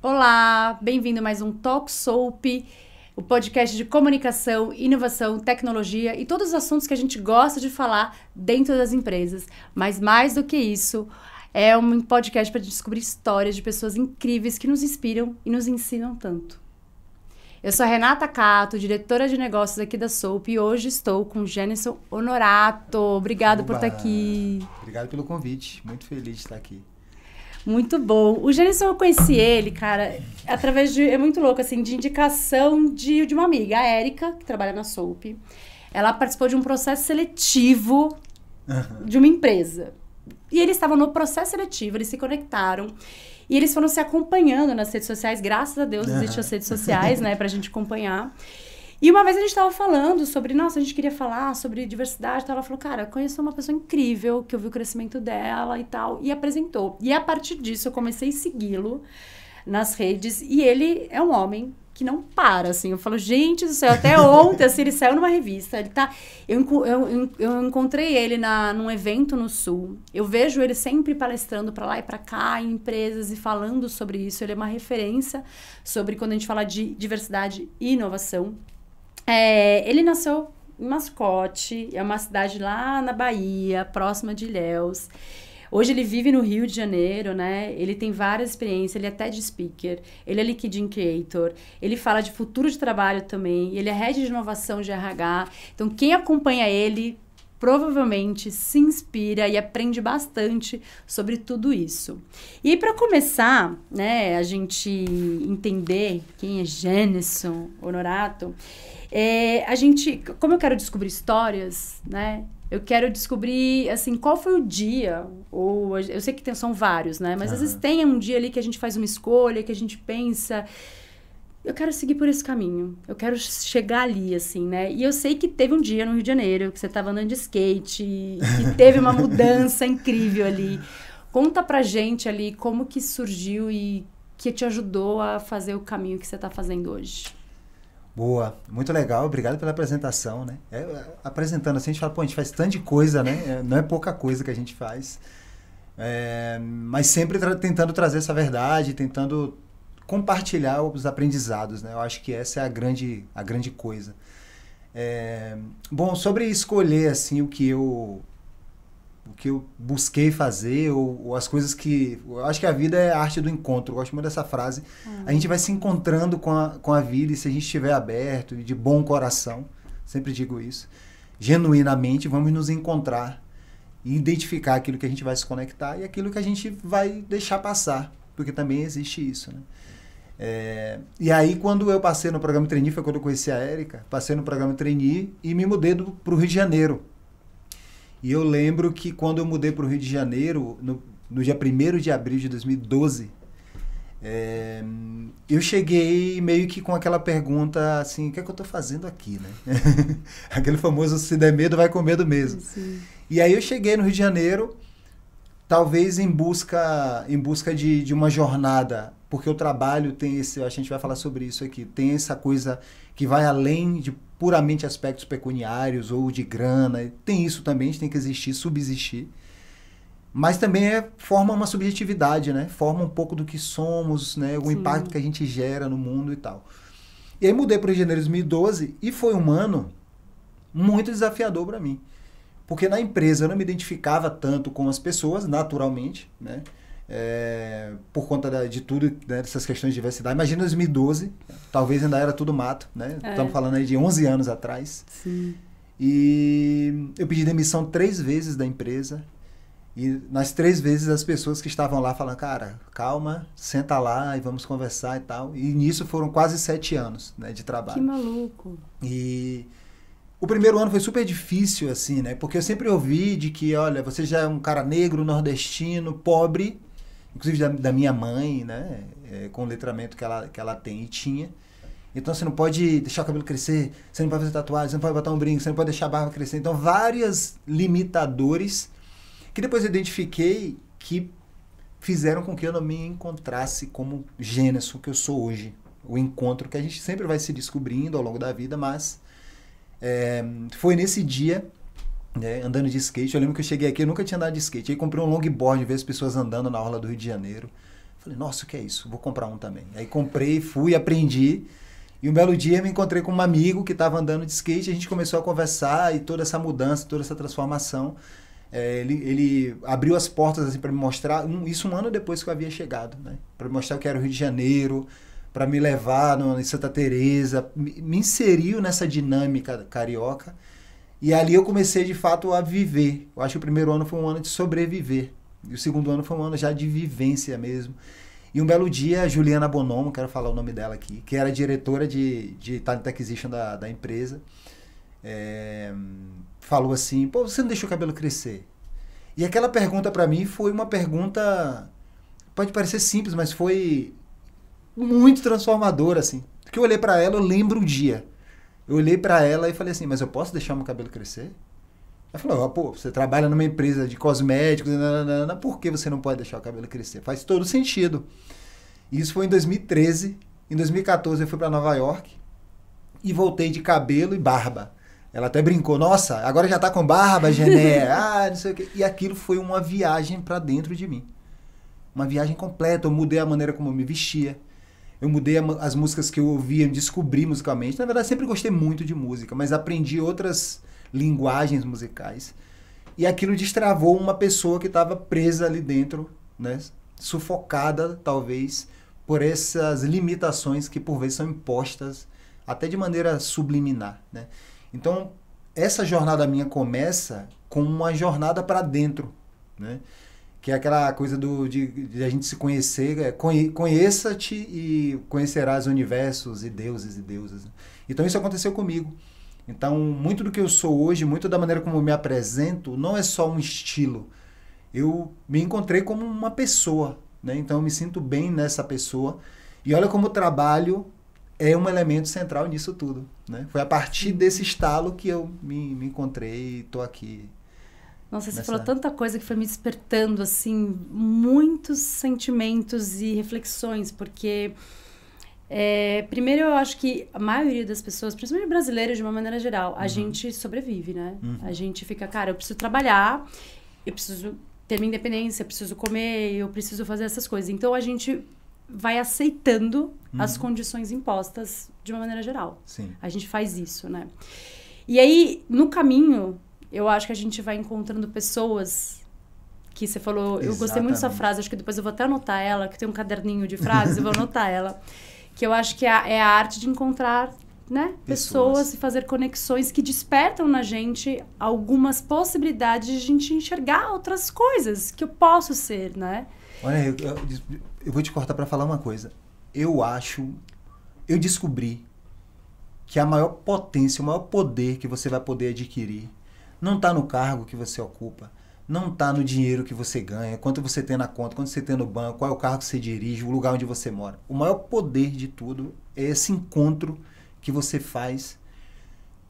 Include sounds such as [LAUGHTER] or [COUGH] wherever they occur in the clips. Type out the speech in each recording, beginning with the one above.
Olá, bem-vindo a mais um Talk Soap, o podcast de comunicação, inovação, tecnologia e todos os assuntos que a gente gosta de falar dentro das empresas. Mas mais do que isso, é um podcast para descobrir histórias de pessoas incríveis que nos inspiram e nos ensinam tanto. Eu sou a Renata Cato, diretora de negócios aqui da Soap e hoje estou com o Jenison Honorato. Obrigado por estar aqui. Obrigado pelo convite. Muito feliz de estar aqui. Muito bom. O Jenison, eu conheci ele, cara, através de. É muito louco, assim, de indicação de, de uma amiga, a Érica, que trabalha na Soap. Ela participou de um processo seletivo de uma empresa. E eles estavam no processo seletivo, eles se conectaram. E eles foram se acompanhando nas redes sociais, graças a Deus ah. existem as redes sociais, né, pra gente acompanhar. E uma vez a gente estava falando sobre, nossa, a gente queria falar sobre diversidade. Então ela falou, cara, conheci uma pessoa incrível, que eu vi o crescimento dela e tal, e apresentou. E a partir disso eu comecei a segui-lo nas redes. E ele é um homem que não para, assim. Eu falo, gente do céu, até ontem, assim, ele saiu numa revista, ele tá... Eu, eu, eu encontrei ele na, num evento no Sul, eu vejo ele sempre palestrando para lá e para cá, em empresas e falando sobre isso, ele é uma referência sobre quando a gente fala de diversidade e inovação. É, ele nasceu em Mascote, é uma cidade lá na Bahia, próxima de Ilhéus. Hoje ele vive no Rio de Janeiro, né? Ele tem várias experiências, ele é TED Speaker, ele é Liquid Creator, ele fala de futuro de trabalho também, ele é Head de Inovação de RH. Então, quem acompanha ele provavelmente se inspira e aprende bastante sobre tudo isso. E para começar, né, a gente entender quem é Jennison Honorato, é, a gente, como eu quero descobrir histórias, né, eu quero descobrir, assim, qual foi o dia, ou eu sei que tem, são vários, né? Mas às vezes tem um dia ali que a gente faz uma escolha, que a gente pensa, eu quero seguir por esse caminho, eu quero chegar ali, assim, né? E eu sei que teve um dia no Rio de Janeiro que você estava andando de skate, que [LAUGHS] teve uma mudança incrível ali. Conta pra gente ali como que surgiu e que te ajudou a fazer o caminho que você está fazendo hoje. Boa, muito legal, obrigado pela apresentação, né? É, é, apresentando assim, a gente fala, pô, a gente faz tanta coisa, né? É, não é pouca coisa que a gente faz. É, mas sempre tra tentando trazer essa verdade, tentando compartilhar os aprendizados, né? Eu acho que essa é a grande, a grande coisa. É, bom, sobre escolher, assim, o que eu que eu busquei fazer, ou, ou, as coisas que. Eu acho que a vida é a arte do encontro, eu gosto muito dessa frase. Hum. A gente vai se encontrando com a, com a vida, e se a gente estiver aberto e de bom coração, sempre digo isso, genuinamente, vamos nos encontrar e identificar aquilo que a gente vai se conectar e aquilo que a gente vai deixar passar, porque também existe isso, né? É, e aí, quando eu passei no programa Trainee, foi quando eu conheci a Érica, passei no programa Trainee e me mudei para o Rio de Janeiro. E eu lembro que quando eu mudei para o Rio de Janeiro, no, no dia 1 de abril de 2012, é, eh, eu cheguei meio que com aquela pergunta assim, o que é que eu estou fazendo aqui, né? [LAUGHS] Aquele famoso se der medo, vai com medo mesmo. Sim. E aí eu cheguei no Rio de Janeiro, talvez em busca, em busca de, de uma jornada, porque o trabalho tem esse, a gente vai falar sobre isso aqui, tem essa coisa que vai além de puramente aspectos pecuniários ou de grana. Tem isso também, a gente tem que existir, subsistir. Mas também é, forma uma subjetividade, né? Forma um pouco do que somos, né? O Sim. impacto que a gente gera no mundo e tal. E aí mudei para o engenheiro 2012 e foi um ano muito desafiador para mim. Porque na empresa eu não me identificava tanto com as pessoas, naturalmente, né? é, por conta da, de tudo, né, dessas questões de diversidade. Imagina 2012, talvez ainda era tudo mato, né? É. Estamos falando aí de 11 anos atrás. Sim. E eu pedi demissão três vezes da empresa. E nas três vezes as pessoas que estavam lá falando, cara, calma, senta lá e vamos conversar e tal. E nisso foram quase sete anos né, de trabalho. Que maluco. E o primeiro ano foi super difícil, assim, né? Porque eu sempre ouvi de que, olha, você já é um cara negro, nordestino, pobre, inclusive da, da minha mãe, né? É, com o letramento que ela, que ela tem e tinha. Então você não pode deixar o cabelo crescer, você não pode fazer tatuagem, você não pode botar um brinco, você não pode deixar a barba crescer. Então, vários limitadores que depois eu identifiquei que fizeram com que eu não me encontrasse como Gênesis, que eu sou hoje. O encontro que a gente sempre vai se descobrindo ao longo da vida, mas é, foi nesse dia né, andando de skate. Eu lembro que eu cheguei aqui, eu nunca tinha andado de skate. Aí comprei um longboard, ver as pessoas andando na orla do Rio de Janeiro. Falei, nossa, o que é isso? Vou comprar um também. Aí comprei, fui, aprendi. E um belo dia eu me encontrei com um amigo que estava andando de skate. A gente começou a conversar e toda essa mudança, toda essa transformação. É, ele, ele, abriu as portas assim, para me mostrar, um, isso um ano depois que eu havia chegado, né? para me mostrar o que era o Rio de Janeiro, para me levar no, em Santa Teresa, me, me inseriu nessa dinâmica carioca e ali eu comecei de fato a viver. Eu acho que o primeiro ano foi um ano de sobreviver. E o segundo ano foi um ano já de vivência mesmo. E um belo dia, a Juliana Bonomo, quero falar o nome dela aqui, que era diretora de, de Talent Acquisition da, da empresa, é, falou assim: pô, você não deixou o cabelo crescer? E aquela pergunta para mim foi uma pergunta. Pode parecer simples, mas foi muito transformadora, assim. Porque eu olhei para ela, eu lembro o dia. Eu olhei para ela e falei assim, mas eu posso deixar meu cabelo crescer? Ela falou, ah, pô, você trabalha numa empresa de cosméticos, nananana, por que você não pode deixar o cabelo crescer? Faz todo sentido. isso foi em 2013. Em 2014 eu fui para Nova York e voltei de cabelo e barba. Ela até brincou, nossa, agora já tá com barba, Gené, [LAUGHS] ah, não sei o quê. E aquilo foi uma viagem para dentro de mim. Uma viagem completa, eu mudei a maneira como eu me vestia, eu mudei as músicas que eu ouvia, descobri musicalmente. Na verdade, sempre gostei muito de música, mas aprendi outras linguagens musicais. E aquilo destravou uma pessoa que estava presa ali dentro, né? Sufocada, talvez, por essas limitações que por vezes são impostas até de maneira subliminar, né? Então, essa jornada minha começa com uma jornada para dentro, né? que é aquela coisa do, de, de a gente se conhecer, é, conheça-te e conhecerás universos e deuses e deusas. Então isso aconteceu comigo. Então, muito do que eu sou hoje, muito da maneira como eu me apresento, não é só um estilo. Eu me encontrei como uma pessoa, né? Então eu me sinto bem nessa pessoa. E olha como o trabalho é um elemento central nisso tudo, né? Foi a partir desse estalo que eu me, me encontrei e estou aqui nossa, você Nessa... falou tanta coisa que foi me despertando, assim, muitos sentimentos e reflexões, porque. É, primeiro, eu acho que a maioria das pessoas, principalmente brasileiras de uma maneira geral, a uhum. gente sobrevive, né? Uhum. A gente fica, cara, eu preciso trabalhar, eu preciso ter minha independência, eu preciso comer, eu preciso fazer essas coisas. Então a gente vai aceitando uhum. as condições impostas de uma maneira geral. Sim. A gente faz isso, né? E aí, no caminho, eu acho que a gente vai encontrando pessoas que você falou. Exatamente. Eu gostei muito dessa frase, acho que depois eu vou até anotar ela, que tem um caderninho de frases, eu vou anotar ela. [LAUGHS] Que eu acho que é a, é a arte de encontrar né? Pessoas. pessoas. e fazer conexões que despertam na gente algumas possibilidades de a gente enxergar outras coisas que eu posso ser, né? Olha, eu, eu, eu vou te cortar para falar uma coisa. Eu acho, eu descobri que a maior potência, o maior poder que você vai poder adquirir não está no cargo que você ocupa, não está no dinheiro que você ganha, quanto você tem na conta, quanto você tem no banco, qual é o carro que você dirige, o lugar onde você mora. O maior poder de tudo é esse encontro que você faz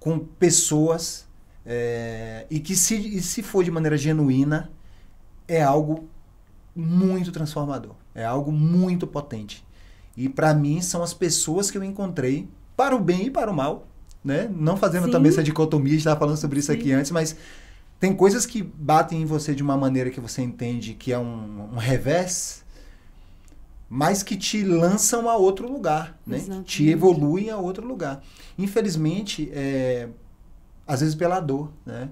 com pessoas é, e que, se, e se for de maneira genuína, é algo muito transformador, é algo muito potente. E para mim são as pessoas que eu encontrei, para o bem e para o mal, né? Não fazendo Sim. também essa dicotomia, a gente estava falando sobre isso Sim. aqui antes, mas tem coisas que batem em você de uma maneira que você entende que é um, um revés, mas que te lançam a outro lugar, né? Exatamente. Te evoluem a outro lugar. Infelizmente, é, às vezes pela dor, né?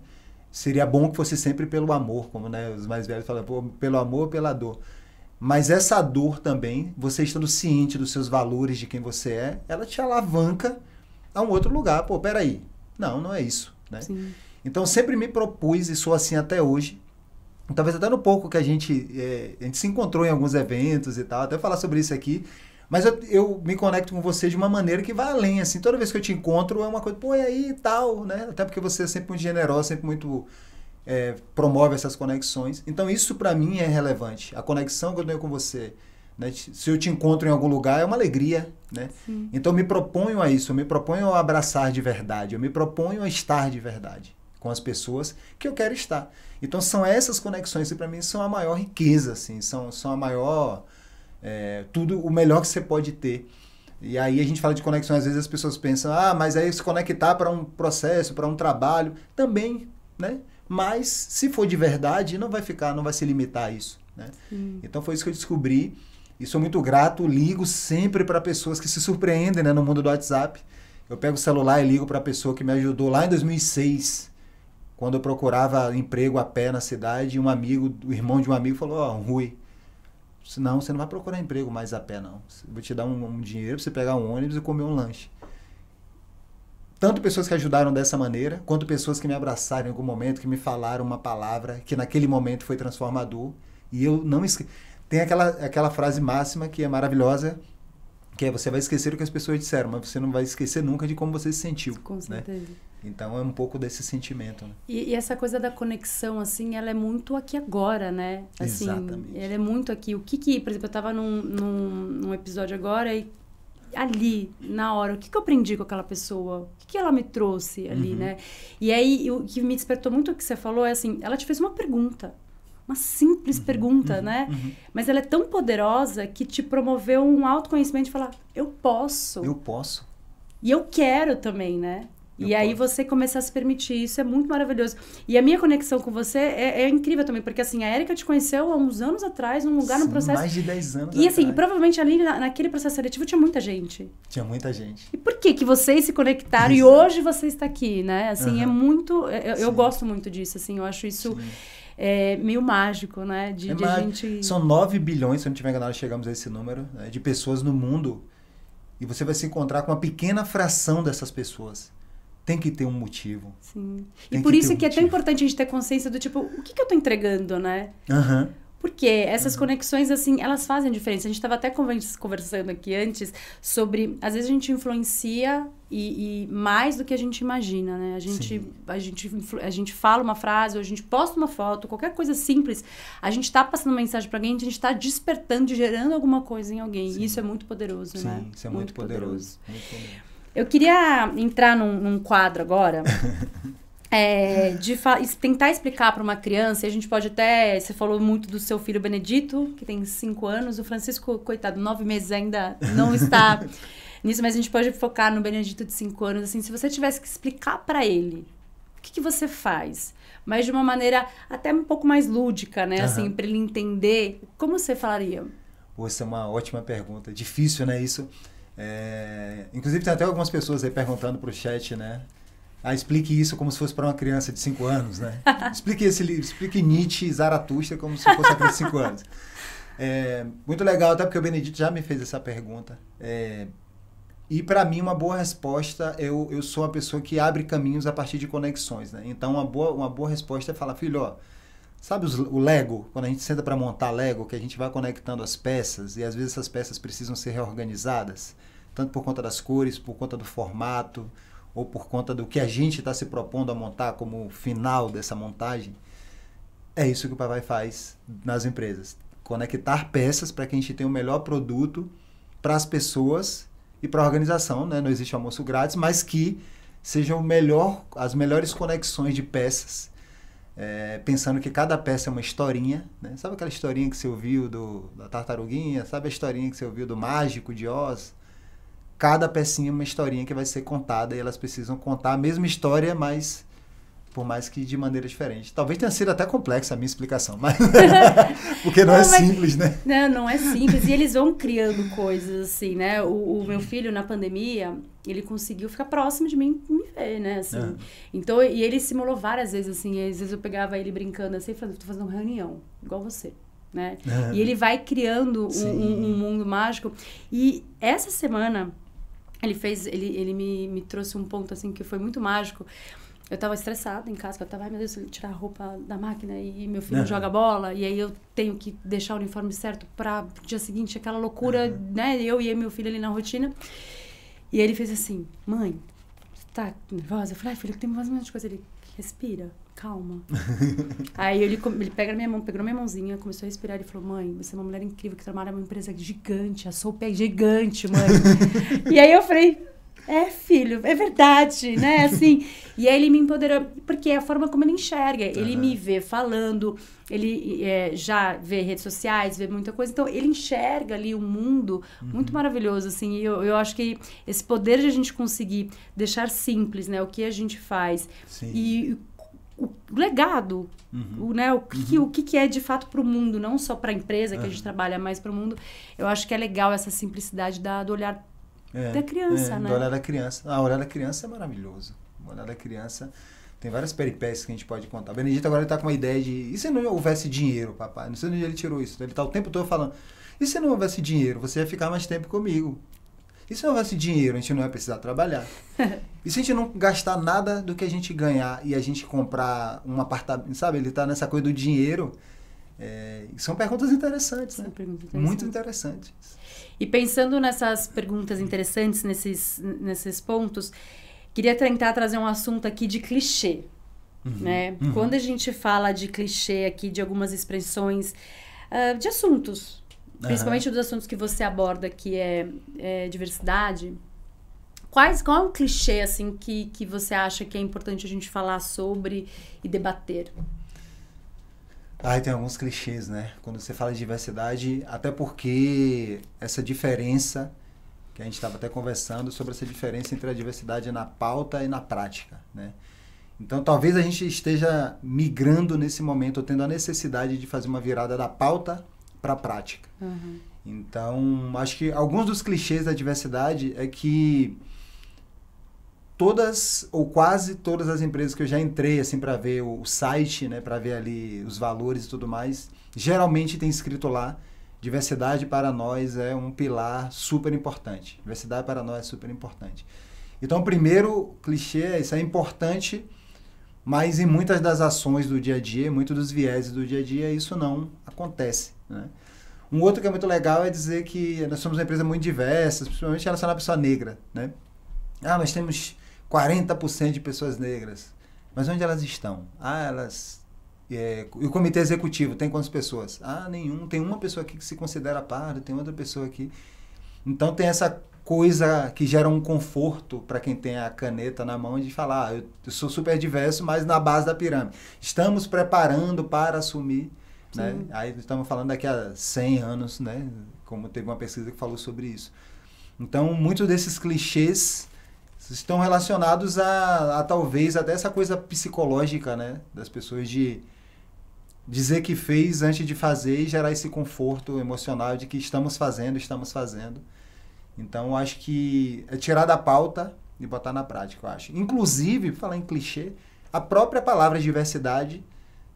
Seria bom que fosse sempre pelo amor, como né, os mais velhos falam, pelo amor, pela dor. Mas essa dor também, você estando ciente dos seus valores, de quem você é, ela te alavanca a um outro lugar. Pô, peraí. Não, não é isso. Né? Sim. Então sempre me propus, e sou assim até hoje. Talvez até no pouco que a gente, é, a gente se encontrou em alguns eventos e tal, até falar sobre isso aqui. Mas eu, eu, me conecto com você de uma maneira que vai além, assim. Toda vez que eu te encontro é uma coisa, pô, e aí e tal, né? Até porque você é sempre muito generosa, sempre muito. É, promove essas conexões. Então isso para mim é relevante. A conexão que eu tenho com você, né? Se eu te encontro em algum lugar, é uma alegria. Né? Então, me proponho a isso, eu me proponho a abraçar de verdade, eu me proponho a estar de verdade com as pessoas que eu quero estar. Então, são essas conexões que, para mim, são a maior riqueza, assim, são, são a maior. É, tudo o melhor que você pode ter. E aí a gente fala de conexão, às vezes as pessoas pensam, ah, mas aí se conectar para um processo, para um trabalho, também, né? Mas se for de verdade, não vai ficar, não vai se limitar a isso, né? Sim. Então foi isso que eu descobri. E sou muito grato, ligo sempre para pessoas que se surpreendem né, no mundo do WhatsApp. Eu pego o celular e ligo para a pessoa que me ajudou lá em 2006, quando eu procurava emprego a pé na cidade. E um amigo, o irmão de um amigo, falou: Ó, oh, Rui, não, você não vai procurar emprego mais a pé, não. Vou te dar um, um dinheiro para você pegar um ônibus e comer um lanche. Tanto pessoas que ajudaram dessa maneira, quanto pessoas que me abraçaram em algum momento, que me falaram uma palavra que naquele momento foi transformador. E eu não esqueço. Tem aquela, aquela frase máxima que é maravilhosa, que é você vai esquecer o que as pessoas disseram, mas você não vai esquecer nunca de como você se sentiu. Com né? certeza. Né? Então é um pouco desse sentimento. Né? E, e, essa coisa da conexão, assim, ela é muito aqui agora, né? Assim, Exatamente. Ela é muito aqui. O que que, por exemplo, eu estava num, num, num, episódio agora e ali, na hora, o que que eu aprendi com aquela pessoa? O que que ela me trouxe ali, uhum. né? E aí, o que me despertou muito o que você falou é assim, ela te fez uma pergunta uma simples uhum, pergunta, uhum, né? Uhum. Mas ela é tão poderosa que te promoveu um autoconhecimento de falar, eu posso. Eu posso. E eu quero também, né? Eu e posso. aí você começar a se permitir, isso é muito maravilhoso. E a minha conexão com você é, é incrível também, porque assim, a Erika te conheceu há uns anos atrás, num lugar, Sim, processo... mais de 10 anos E assim, provavelmente ali na, naquele processo seletivo tinha muita gente. Tinha muita gente. E por que que vocês se conectaram [LAUGHS] e hoje você está aqui, né? Assim, é muito... Eu, eu, gosto muito disso, assim, eu acho isso... Sim é, meio mágico, né? De, é de gente... São 9 bilhões, se eu não tiver enganado, chegamos a esse número, né? de pessoas no mundo. E você vai se encontrar com uma pequena fração dessas pessoas tem que ter um motivo. Sim. Tem e por que isso que é tão importante a gente ter consciência do tipo, o que, que eu estou entregando, né? Aham. Uhum. Porque essas uhum. conexões, assim, elas fazem diferença. A gente estava até conversando aqui antes sobre, às vezes a gente influencia e, e, mais do que a gente imagina, né? A gente, Sim. a, gente, a gente fala uma frase, ou a gente posta uma foto, qualquer coisa simples, a gente está passando uma mensagem para alguém, a gente está despertando, gerando alguma coisa em alguém. Sim. Isso é muito poderoso, Sim, né? isso é muito, muito poderoso. poderoso. Muito Eu queria entrar num, num quadro agora. [LAUGHS] É, de tentar explicar para uma criança, a gente pode até. Você falou muito do seu filho Benedito, que tem cinco anos, o Francisco, coitado, nove meses ainda não está [LAUGHS] nisso, mas a gente pode focar no Benedito de cinco anos. Assim, se você tivesse que explicar para ele o que, que, você faz, mas de uma maneira até um pouco mais lúdica, né? Uhum. Assim, para ele entender, como você falaria? Essa é uma ótima pergunta. Difícil, né? Isso. É... Inclusive, tem até algumas pessoas aí perguntando para o chat, né? Ah, explique isso como se fosse para uma criança de 5 anos, né? [LAUGHS] explique esse livro, explique Nietzsche e Zaratustra como se fosse para 5 anos. É, muito legal, até porque o Benedito já me fez essa pergunta. É, e para mim, uma boa resposta, eu, eu sou a pessoa que abre caminhos a partir de conexões, né? Então, uma boa, uma boa resposta é falar, filho, ó, sabe os, o Lego? Quando a gente senta para montar Lego, que a gente vai conectando as peças e às vezes essas peças precisam ser reorganizadas, tanto por conta das cores, por conta do formato, ou por conta do que a gente está se propondo a montar como final dessa montagem, é isso que o papai faz nas empresas. Conectar peças para que a gente tenha o melhor produto para as pessoas e para a organização, né? Não existe almoço grátis, mas que sejam melhor, as melhores conexões de peças, é, pensando que cada peça é uma historinha, né? Sabe aquela historinha que você ouviu do, da tartaruguinha? Sabe a historinha que você ouviu do mágico de Oz? cada pecinha uma historinha que vai ser contada e elas precisam contar a mesma história, mas por mais que de maneira diferente. Talvez tenha sido até complexa a minha explicação, mas [LAUGHS] porque não, não é mas... simples, né? Não, não é simples. E eles vão criando coisas assim, né? O, o meu filho na pandemia, ele conseguiu ficar próximo de mim, me ver, né? Assim. É. Então, e ele simulou várias vezes assim. Às vezes eu pegava ele brincando assim, falando, tô fazendo uma reunião, igual você. Né? É. E ele vai criando um, um, um mundo mágico. E essa semana, ele fez, ele, ele me, me trouxe um ponto assim que foi muito mágico. Eu tava estressada em casa, eu tava, ai meu Deus, tirar a roupa da máquina e meu filho uhum. joga bola, e aí eu tenho que deixar o uniforme certo para dia seguinte, aquela loucura, uhum. né? Eu e meu filho ali na rotina. E ele fez assim: mãe, você tá nervosa? Eu falei, ai filho, tem mais ou menos coisa. Ele respira calma. [LAUGHS] aí ele, ele pega minha mão, pegou minha mãozinha, começou a respirar e falou: Mãe, você é uma mulher incrível que trabalha numa empresa gigante, a sua é gigante, mãe. [LAUGHS] e aí eu falei: É, filho, é verdade, né? Assim. E aí ele me empoderou, porque é a forma como ele enxerga. Ele uhum. me vê falando, ele é, já vê redes sociais, vê muita coisa. Então ele enxerga ali o um mundo uhum. muito maravilhoso, assim. E eu, eu acho que esse poder de a gente conseguir deixar simples, né? O que a gente faz. Sim. E o legado, uhum. o, né, o, que, uhum. o que, que é de fato para o mundo, não só para a empresa que a gente é. trabalha, mas para o mundo. Eu acho que é legal essa simplicidade da, do olhar é. da criança, é, né? Do olhar da criança. Ah, o olhar da criança é maravilhoso. O olhar da criança tem várias peripécias que a gente pode contar. A Benedita agora está com uma ideia de. E se não houvesse dinheiro, papai? Não sei onde ele tirou isso. Ele está o tempo todo falando. E se não houvesse dinheiro? Você ia ficar mais tempo comigo. E se não houvesse dinheiro, a gente não ia precisar trabalhar. [LAUGHS] e se a gente não gastar nada do que a gente ganhar e a gente comprar um apartamento, sabe? Ele está nessa coisa do dinheiro. É, são perguntas interessantes, são né? Perguntas interessantes. Muito interessantes. E pensando nessas perguntas interessantes, nesses, nesses pontos, queria tentar trazer um assunto aqui de clichê. Uhum. Né? Uhum. Quando a gente fala de clichê aqui, de algumas expressões, uh, de assuntos principalmente uhum. dos assuntos que você aborda, que é, é, diversidade, quais, qual é um clichê assim que, que você acha que é importante a gente falar sobre e debater? Ai, tem alguns clichês, né? Quando você fala de diversidade, até porque essa diferença, que a gente estava até conversando sobre essa diferença entre a diversidade na pauta e na prática, né? Então, talvez a gente esteja migrando nesse momento, tendo a necessidade de fazer uma virada da pauta para a prática. Uhum. Então, acho que alguns dos clichês da diversidade é que todas ou quase todas as empresas que eu já entrei assim para ver o site, né, para ver ali os valores e tudo mais, geralmente tem escrito lá diversidade para nós é um pilar super importante. Diversidade para nós é super importante. Então, o primeiro clichê é isso é importante, mas em muitas das ações do dia a dia, muito dos vieses do dia a dia, isso não acontece. Né? Um outro que é muito legal é dizer que nós somos uma empresa muito diversa, principalmente relacionada à pessoa negra. Né? Ah, nós temos 40% de pessoas negras. Mas onde elas estão? Ah, elas. É, e o comitê executivo tem quantas pessoas? Ah, nenhum. Tem uma pessoa aqui que se considera pardo, tem outra pessoa aqui. Então tem essa coisa que gera um conforto para quem tem a caneta na mão de falar, ah, eu sou super diverso, mas na base da pirâmide. Estamos preparando para assumir né? Aí estamos falando daqui a 100 anos, né? como teve uma pesquisa que falou sobre isso. Então, muitos desses clichês estão relacionados a, a talvez até essa coisa psicológica né? das pessoas de dizer que fez antes de fazer e gerar esse conforto emocional de que estamos fazendo, estamos fazendo. Então, acho que é tirar da pauta e botar na prática, eu acho. Inclusive, falar em clichê, a própria palavra diversidade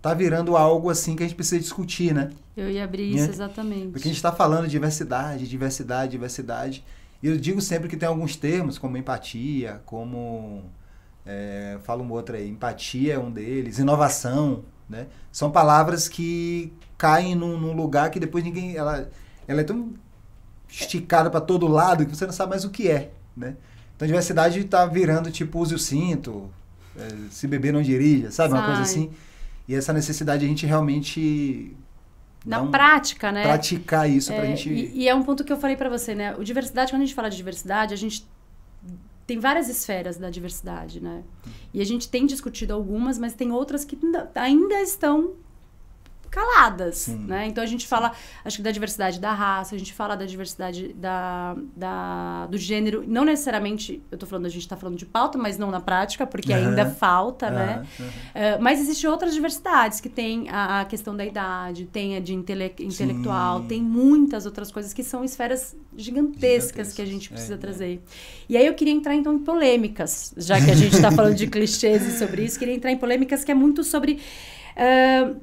tá virando algo assim que a gente precisa discutir, né? Eu ia abrir né? isso, exatamente. Porque a gente está falando de diversidade, diversidade, diversidade. E eu digo sempre que tem alguns termos, como empatia, como. É, fala um outro aí, empatia é um deles, inovação, né? São palavras que caem num, num lugar que depois ninguém. Ela, ela é tão esticada para todo lado que você não sabe mais o que é, né? Então, diversidade está virando tipo use o cinto, é, se beber não dirija, sabe? Sai. Uma coisa assim. E essa necessidade a gente realmente na prática, né? Praticar isso é, pra gente. E, e, é um ponto que eu falei para você, né? O diversidade, quando a gente fala de diversidade, a gente tem várias esferas da diversidade, né? E a gente tem discutido algumas, mas tem outras que ainda estão caladas, né? Então a gente fala, acho que da diversidade da raça, a gente fala da diversidade da, da do gênero, não necessariamente, eu tô falando, a gente tá falando de pauta, mas não na prática, porque uhum. ainda falta, uhum. né? Uhum. Uh, mas existem outras diversidades, que tem a, a, questão da idade, tem a de intele intelectual, Sim. tem muitas outras coisas que são esferas gigantescas, que a gente precisa é, é. trazer. É. E aí eu queria entrar então em polêmicas, já que a gente tá falando de [LAUGHS] clichês e sobre isso, queria entrar em polêmicas que é muito sobre... Uh,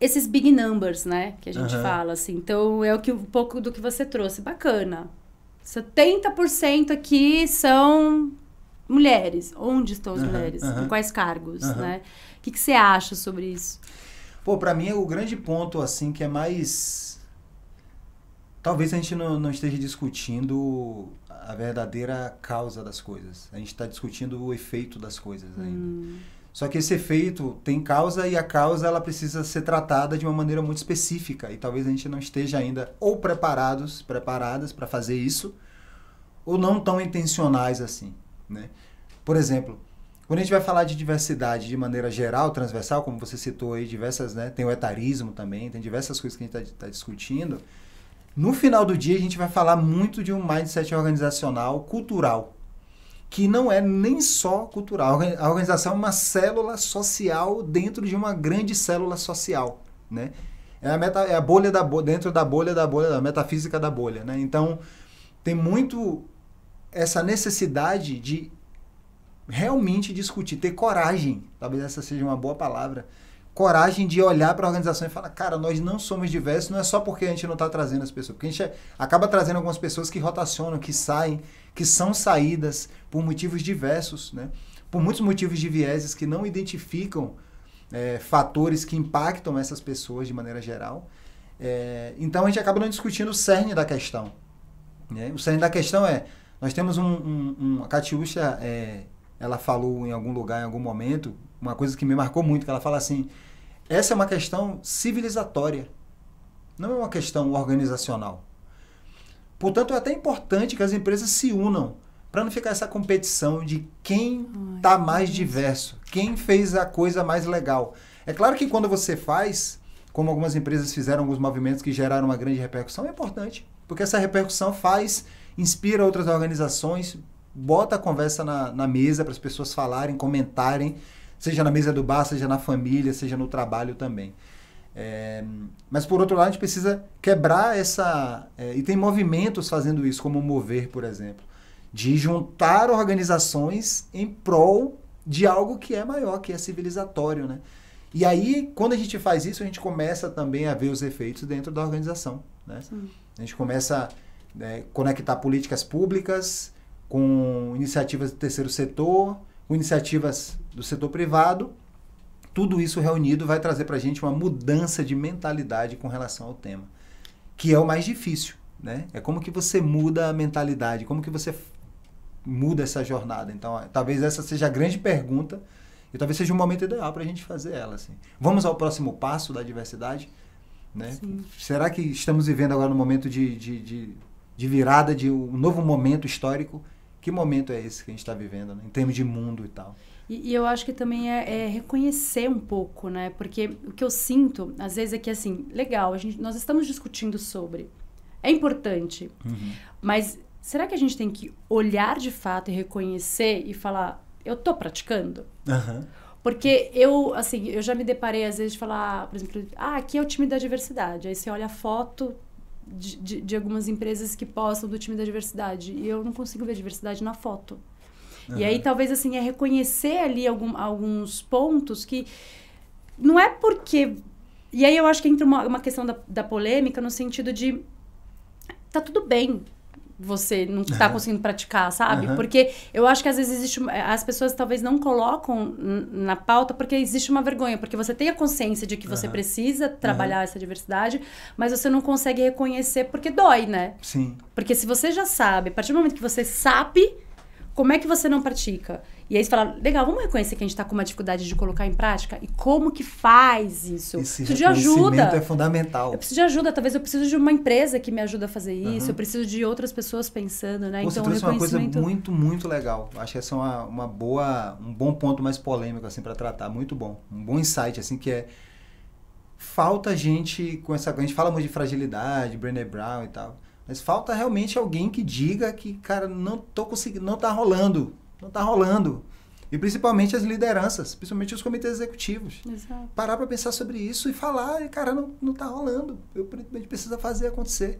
esses big numbers, né? Que a gente uhum. fala, assim. Então, é o que, um pouco do que você trouxe. Bacana. 70% aqui são mulheres. Onde estão as uhum, mulheres? Uhum. Em quais cargos, né? O que, que você acha sobre isso? Pô, pra mim, o grande ponto, assim, que é mais... Talvez a gente não, não esteja discutindo a verdadeira causa das coisas. A gente está discutindo o efeito das coisas ainda. Hum. Só que esse efeito tem causa e a causa ela precisa ser tratada de uma maneira muito específica e talvez a gente não esteja ainda ou preparados, preparadas para fazer isso, ou não tão intencionais assim, né? Por exemplo, quando a gente vai falar de diversidade de maneira geral, transversal, como você citou aí, diversas, né? Tem o etarismo também, tem diversas coisas que a gente está tá discutindo. No final do dia, a gente vai falar muito de um mindset organizacional cultural, que não é nem só cultural. A organização é uma célula social dentro de uma grande célula social, né? É a, meta, é a bolha da bolha, dentro da bolha da bolha, da metafísica da bolha, né? Então, tem muito essa necessidade de realmente discutir, ter coragem, talvez essa seja uma boa palavra, coragem de olhar para a organização e falar, cara, nós não somos diversos, não é só porque a gente não está trazendo as pessoas, porque a gente é, acaba trazendo algumas pessoas que rotacionam, que saem, que são saídas por motivos diversos, né? por muitos motivos de vieses que não identificam é, fatores que impactam essas pessoas de maneira geral. É, então a gente acaba não discutindo o cerne da questão. Né? O cerne da questão é: nós temos um. um, um a Katiusha, é, ela falou em algum lugar, em algum momento, uma coisa que me marcou muito: que ela fala assim, essa é uma questão civilizatória, não é uma questão organizacional. Portanto, é até importante que as empresas se unam para não ficar essa competição de quem está mais diverso, quem fez a coisa mais legal. É claro que quando você faz, como algumas empresas fizeram alguns movimentos que geraram uma grande repercussão, é importante, porque essa repercussão faz, inspira outras organizações, bota a conversa na, na mesa para as pessoas falarem, comentarem, seja na mesa do bar, seja na família, seja no trabalho também. É, mas por outro lado, a gente precisa quebrar essa. É, e tem movimentos fazendo isso, como o Mover, por exemplo, de juntar organizações em prol de algo que é maior, que é civilizatório, né? E aí, quando a gente faz isso, a gente começa também a ver os efeitos dentro da organização, né? A gente começa a né, conectar políticas públicas com iniciativas do terceiro setor, com iniciativas do setor privado tudo isso reunido vai trazer para a gente uma mudança de mentalidade com relação ao tema, que é o mais difícil. Né? É como que você muda a mentalidade, como que você muda essa jornada. Então, é, talvez essa seja a grande pergunta e talvez seja o momento ideal para a gente fazer ela. Assim. Vamos ao próximo passo da diversidade? Né? Será que estamos vivendo agora no momento de, de, de, de, virada, de um novo momento histórico? Que momento é esse que a gente está vivendo né? em termos de mundo e tal? E, e, eu acho que também é, é, reconhecer um pouco, né? Porque o que eu sinto, às vezes, é que, assim, legal, a gente, nós estamos discutindo sobre. É importante. Uhum. Mas será que a gente tem que olhar de fato e reconhecer e falar, eu tô praticando? Uhum. Porque eu, assim, eu já me deparei às vezes de falar, por exemplo, ah, aqui é o time da diversidade. Aí você olha a foto de, de, de algumas empresas que postam do time da diversidade e eu não consigo ver diversidade na foto. Uhum. E aí talvez assim é reconhecer ali algum, alguns pontos que não é porque e aí eu acho que entra uma, uma questão da, da polêmica no sentido de tá tudo bem você não está uhum. conseguindo praticar, sabe? Uhum. Porque eu acho que às vezes existe, as pessoas talvez não colocam na pauta porque existe uma vergonha, porque você tem a consciência de que uhum. você precisa trabalhar essa diversidade, mas você não consegue reconhecer porque dói, né? Sim. Porque se você já sabe, a partir do momento que você sabe, como é que você não pratica? E aí você fala, legal, vamos reconhecer que a gente está com uma dificuldade de colocar em prática? E como que faz isso? Isso preciso de ajuda. é fundamental. Eu preciso de ajuda, talvez eu preciso de uma empresa que me ajuda a fazer isso, uhum. eu preciso de outras pessoas pensando, né? Pô, então, você trouxe reconhecimento... uma coisa muito, muito legal. Acho que essa é uma, uma boa, um bom ponto mais polêmico, assim, para tratar. Muito bom. Um bom insight, assim, que é falta gente com essa... A gente fala muito de fragilidade, Brené Brown e tal mas falta realmente alguém que diga que, cara, não tô conseguindo, não tá rolando, não tá rolando. E principalmente as lideranças, principalmente os comitês executivos. Exato. Parar para pensar sobre isso e falar, cara, não, não tá rolando. Eu, a gente precisa fazer acontecer.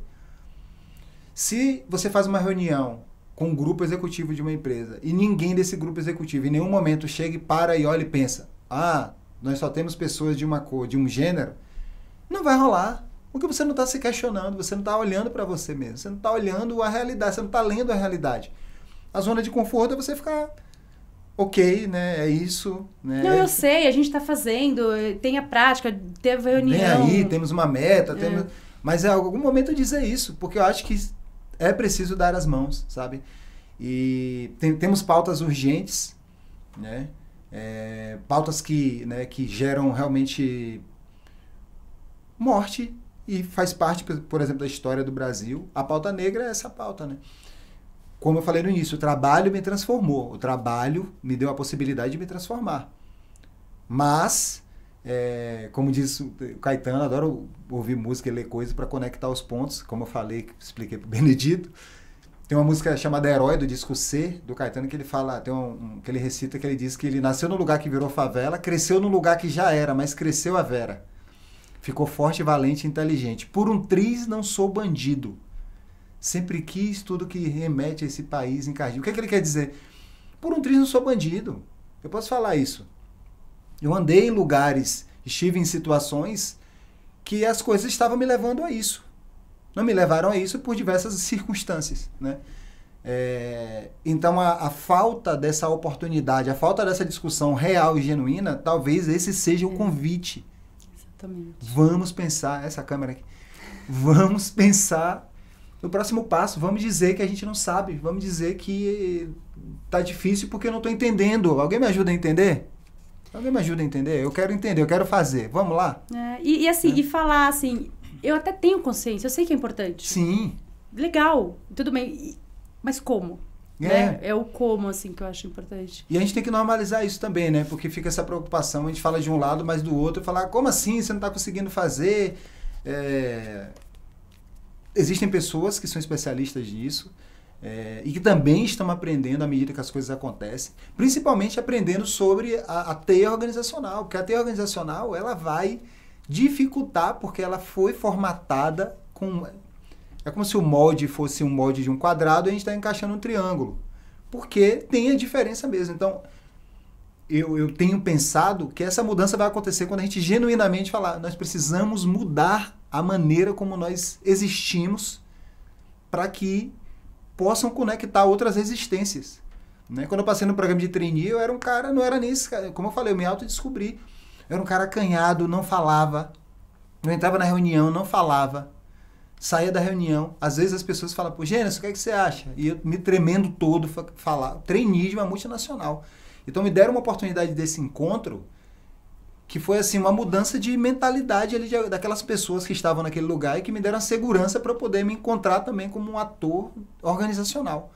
Se você faz uma reunião com um grupo executivo de uma empresa e ninguém desse grupo executivo em nenhum momento chega e para e olha e pensa: ah, nós só temos pessoas de uma cor, de um gênero, não vai rolar porque você não está se questionando, você não está olhando para você mesmo, você não está olhando a realidade, você não está lendo a realidade. A zona de conforto é você ficar ok, né? É isso. Né? Não, eu sei, a gente está fazendo, tem a prática, teve reunião. Vem aí, temos uma meta, é. temos... mas é algum momento dizer isso, porque eu acho que é preciso dar as mãos, sabe? E tem, temos pautas urgentes, né? É, pautas que, né, que geram realmente morte e faz parte, por exemplo, da história do Brasil. A pauta negra é essa pauta, né? Como eu falei no início, o trabalho me transformou, o trabalho me deu a possibilidade de me transformar. Mas, é, como diz o Caetano, adoro ouvir música e ler coisas para conectar os pontos, como eu falei, expliquei para o [LAUGHS] Benedito. Tem uma música chamada Herói do disco C do Caetano que ele fala, tem um, um, que ele recita que ele diz que ele nasceu no lugar que virou favela, cresceu no lugar que já era, mas cresceu a Vera. Ficou forte, valente e inteligente. Por um triz não sou bandido. Sempre quis tudo que remete a esse país encardido. O que, é que ele quer dizer? Por um triz não sou bandido. Eu posso falar isso. Eu andei em lugares, estive em situações que as coisas estavam me levando a isso. Não me levaram a isso por diversas circunstâncias, né? É, então, a, a, falta dessa oportunidade, a falta dessa discussão real e genuína, talvez esse seja o um convite Exatamente. Vamos pensar, essa câmera aqui, vamos pensar no próximo passo, vamos dizer que a gente não sabe, vamos dizer que tá difícil porque eu não estou entendendo. Alguém me ajuda a entender? Alguém me ajuda a entender? Eu quero entender, eu quero fazer. Vamos lá? É, e, e, assim, é. e falar assim, eu até tenho consciência, eu sei que é importante. Sim. Legal, tudo bem. Mas como? É. Né? é o como, assim, que eu acho importante. E a gente tem que normalizar isso também, né? Porque fica essa preocupação, a gente fala de um lado, mas do outro, falar, como assim? Você não está conseguindo fazer? É... Existem pessoas que são especialistas nisso. É, e que também estão aprendendo à medida que as coisas acontecem, principalmente aprendendo sobre a, a teia organizacional, porque a teia organizacional ela vai dificultar porque ela foi formatada com é como se o molde fosse um molde de um quadrado e a gente está encaixando um triângulo. Porque tem a diferença mesmo. Então, eu, eu tenho pensado que essa mudança vai acontecer quando a gente genuinamente falar, nós precisamos mudar a maneira como nós existimos para que possam conectar outras existências. Né? Quando eu passei no programa de trainee, eu era um cara, não era nem esse como eu falei, eu me autodescobri. Eu era um cara acanhado, não falava. não entrava na reunião, não falava saía da reunião. Às vezes as pessoas falam, pô, Gênesis, o que, é que você acha? E eu me tremendo todo falar, trainee de é uma multinacional. Então me deram uma oportunidade desse encontro que foi assim uma mudança de mentalidade ali de, daquelas pessoas que estavam naquele lugar e que me deram a segurança para poder me encontrar também como um ator organizacional.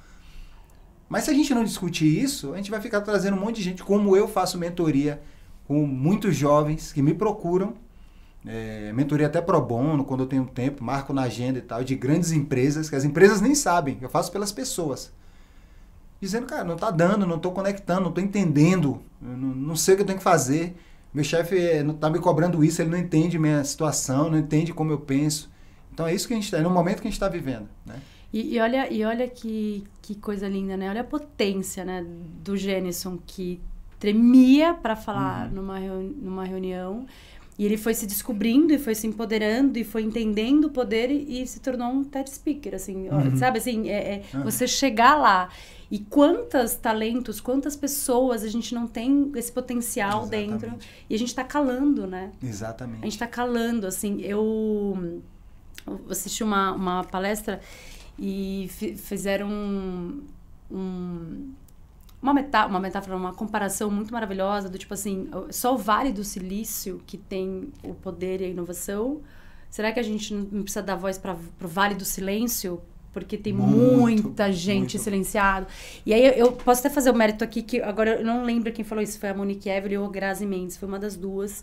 Mas se a gente não discutir isso, a gente vai ficar trazendo um monte de gente, como eu faço mentoria com muitos jovens que me procuram é, mentoria até pro bono, quando eu tenho tempo, marco na agenda e tal, de grandes empresas, que as empresas nem sabem, eu faço pelas pessoas. Dizendo, cara, não tá dando, não tô conectando, não tô entendendo, não, não, sei o que eu tenho que fazer. Meu chefe eh, tá me cobrando isso, ele não entende minha situação, não entende como eu penso. Então é isso que a gente está, é no momento que a gente está vivendo, né? E, e, olha, e olha que, que coisa linda, né? Olha a potência né, do Jenison, que tremia para falar uhum. numa, reuni numa reunião, e ele foi se descobrindo e foi se empoderando e foi entendendo o poder e, e se tornou um TED Speaker, assim, uhum. sabe? Assim, é, é uhum. você chegar lá. E quantos talentos, quantas pessoas a gente não tem esse potencial Exatamente. dentro e a gente está calando, né? Exatamente. A gente está calando, assim. Eu, eu assisti uma, uma palestra e fizeram um, um uma, metá uma metáfora, uma comparação muito maravilhosa do tipo assim, só o Vale do Silício que tem o poder e a inovação. Será que a gente não precisa dar voz para o Vale do Silêncio? Porque tem muito, muita gente muito. silenciada. E aí eu, eu, posso até fazer o um mérito aqui, que agora eu não lembro quem falou isso, foi a Monique Evelyn ou a Grazi Mendes, foi uma das duas.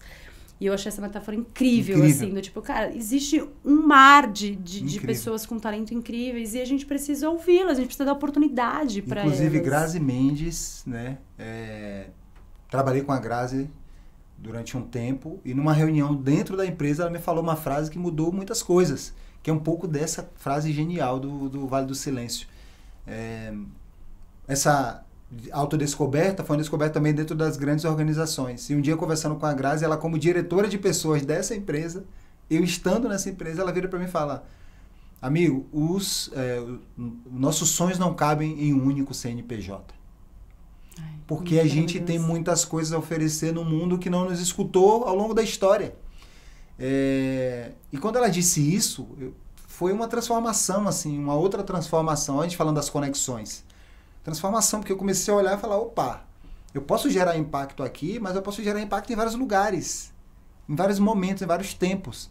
E eu achei essa metáfora incrível, incrível. assim, do tipo, cara, existe um mar de, de, de, pessoas com talento incríveis e a gente precisa ouvi-las, a gente precisa dar oportunidade para elas. Inclusive, Grazi Mendes, né? É, trabalhei com a Grazi durante um tempo e numa reunião dentro da empresa ela me falou uma frase que mudou muitas coisas, que é um pouco dessa frase genial do, do Vale do Silêncio. É, essa autodescoberta foi uma descoberta também dentro das grandes organizações. E um dia, conversando com a Grazi, ela, como diretora de pessoas dessa empresa, eu estando nessa empresa, ela vira para mim e fala: Amigo, os é, nossos sonhos não cabem em um único CNPJ. Ai, Porque a gente tem muitas coisas a oferecer no mundo que não nos escutou ao longo da história. É, e quando ela disse isso, eu, foi uma transformação, assim, uma outra transformação. A gente falando das conexões transformação, porque eu comecei a olhar e falar, opa, eu posso gerar impacto aqui, mas eu posso gerar impacto em vários lugares, em vários momentos, em vários tempos.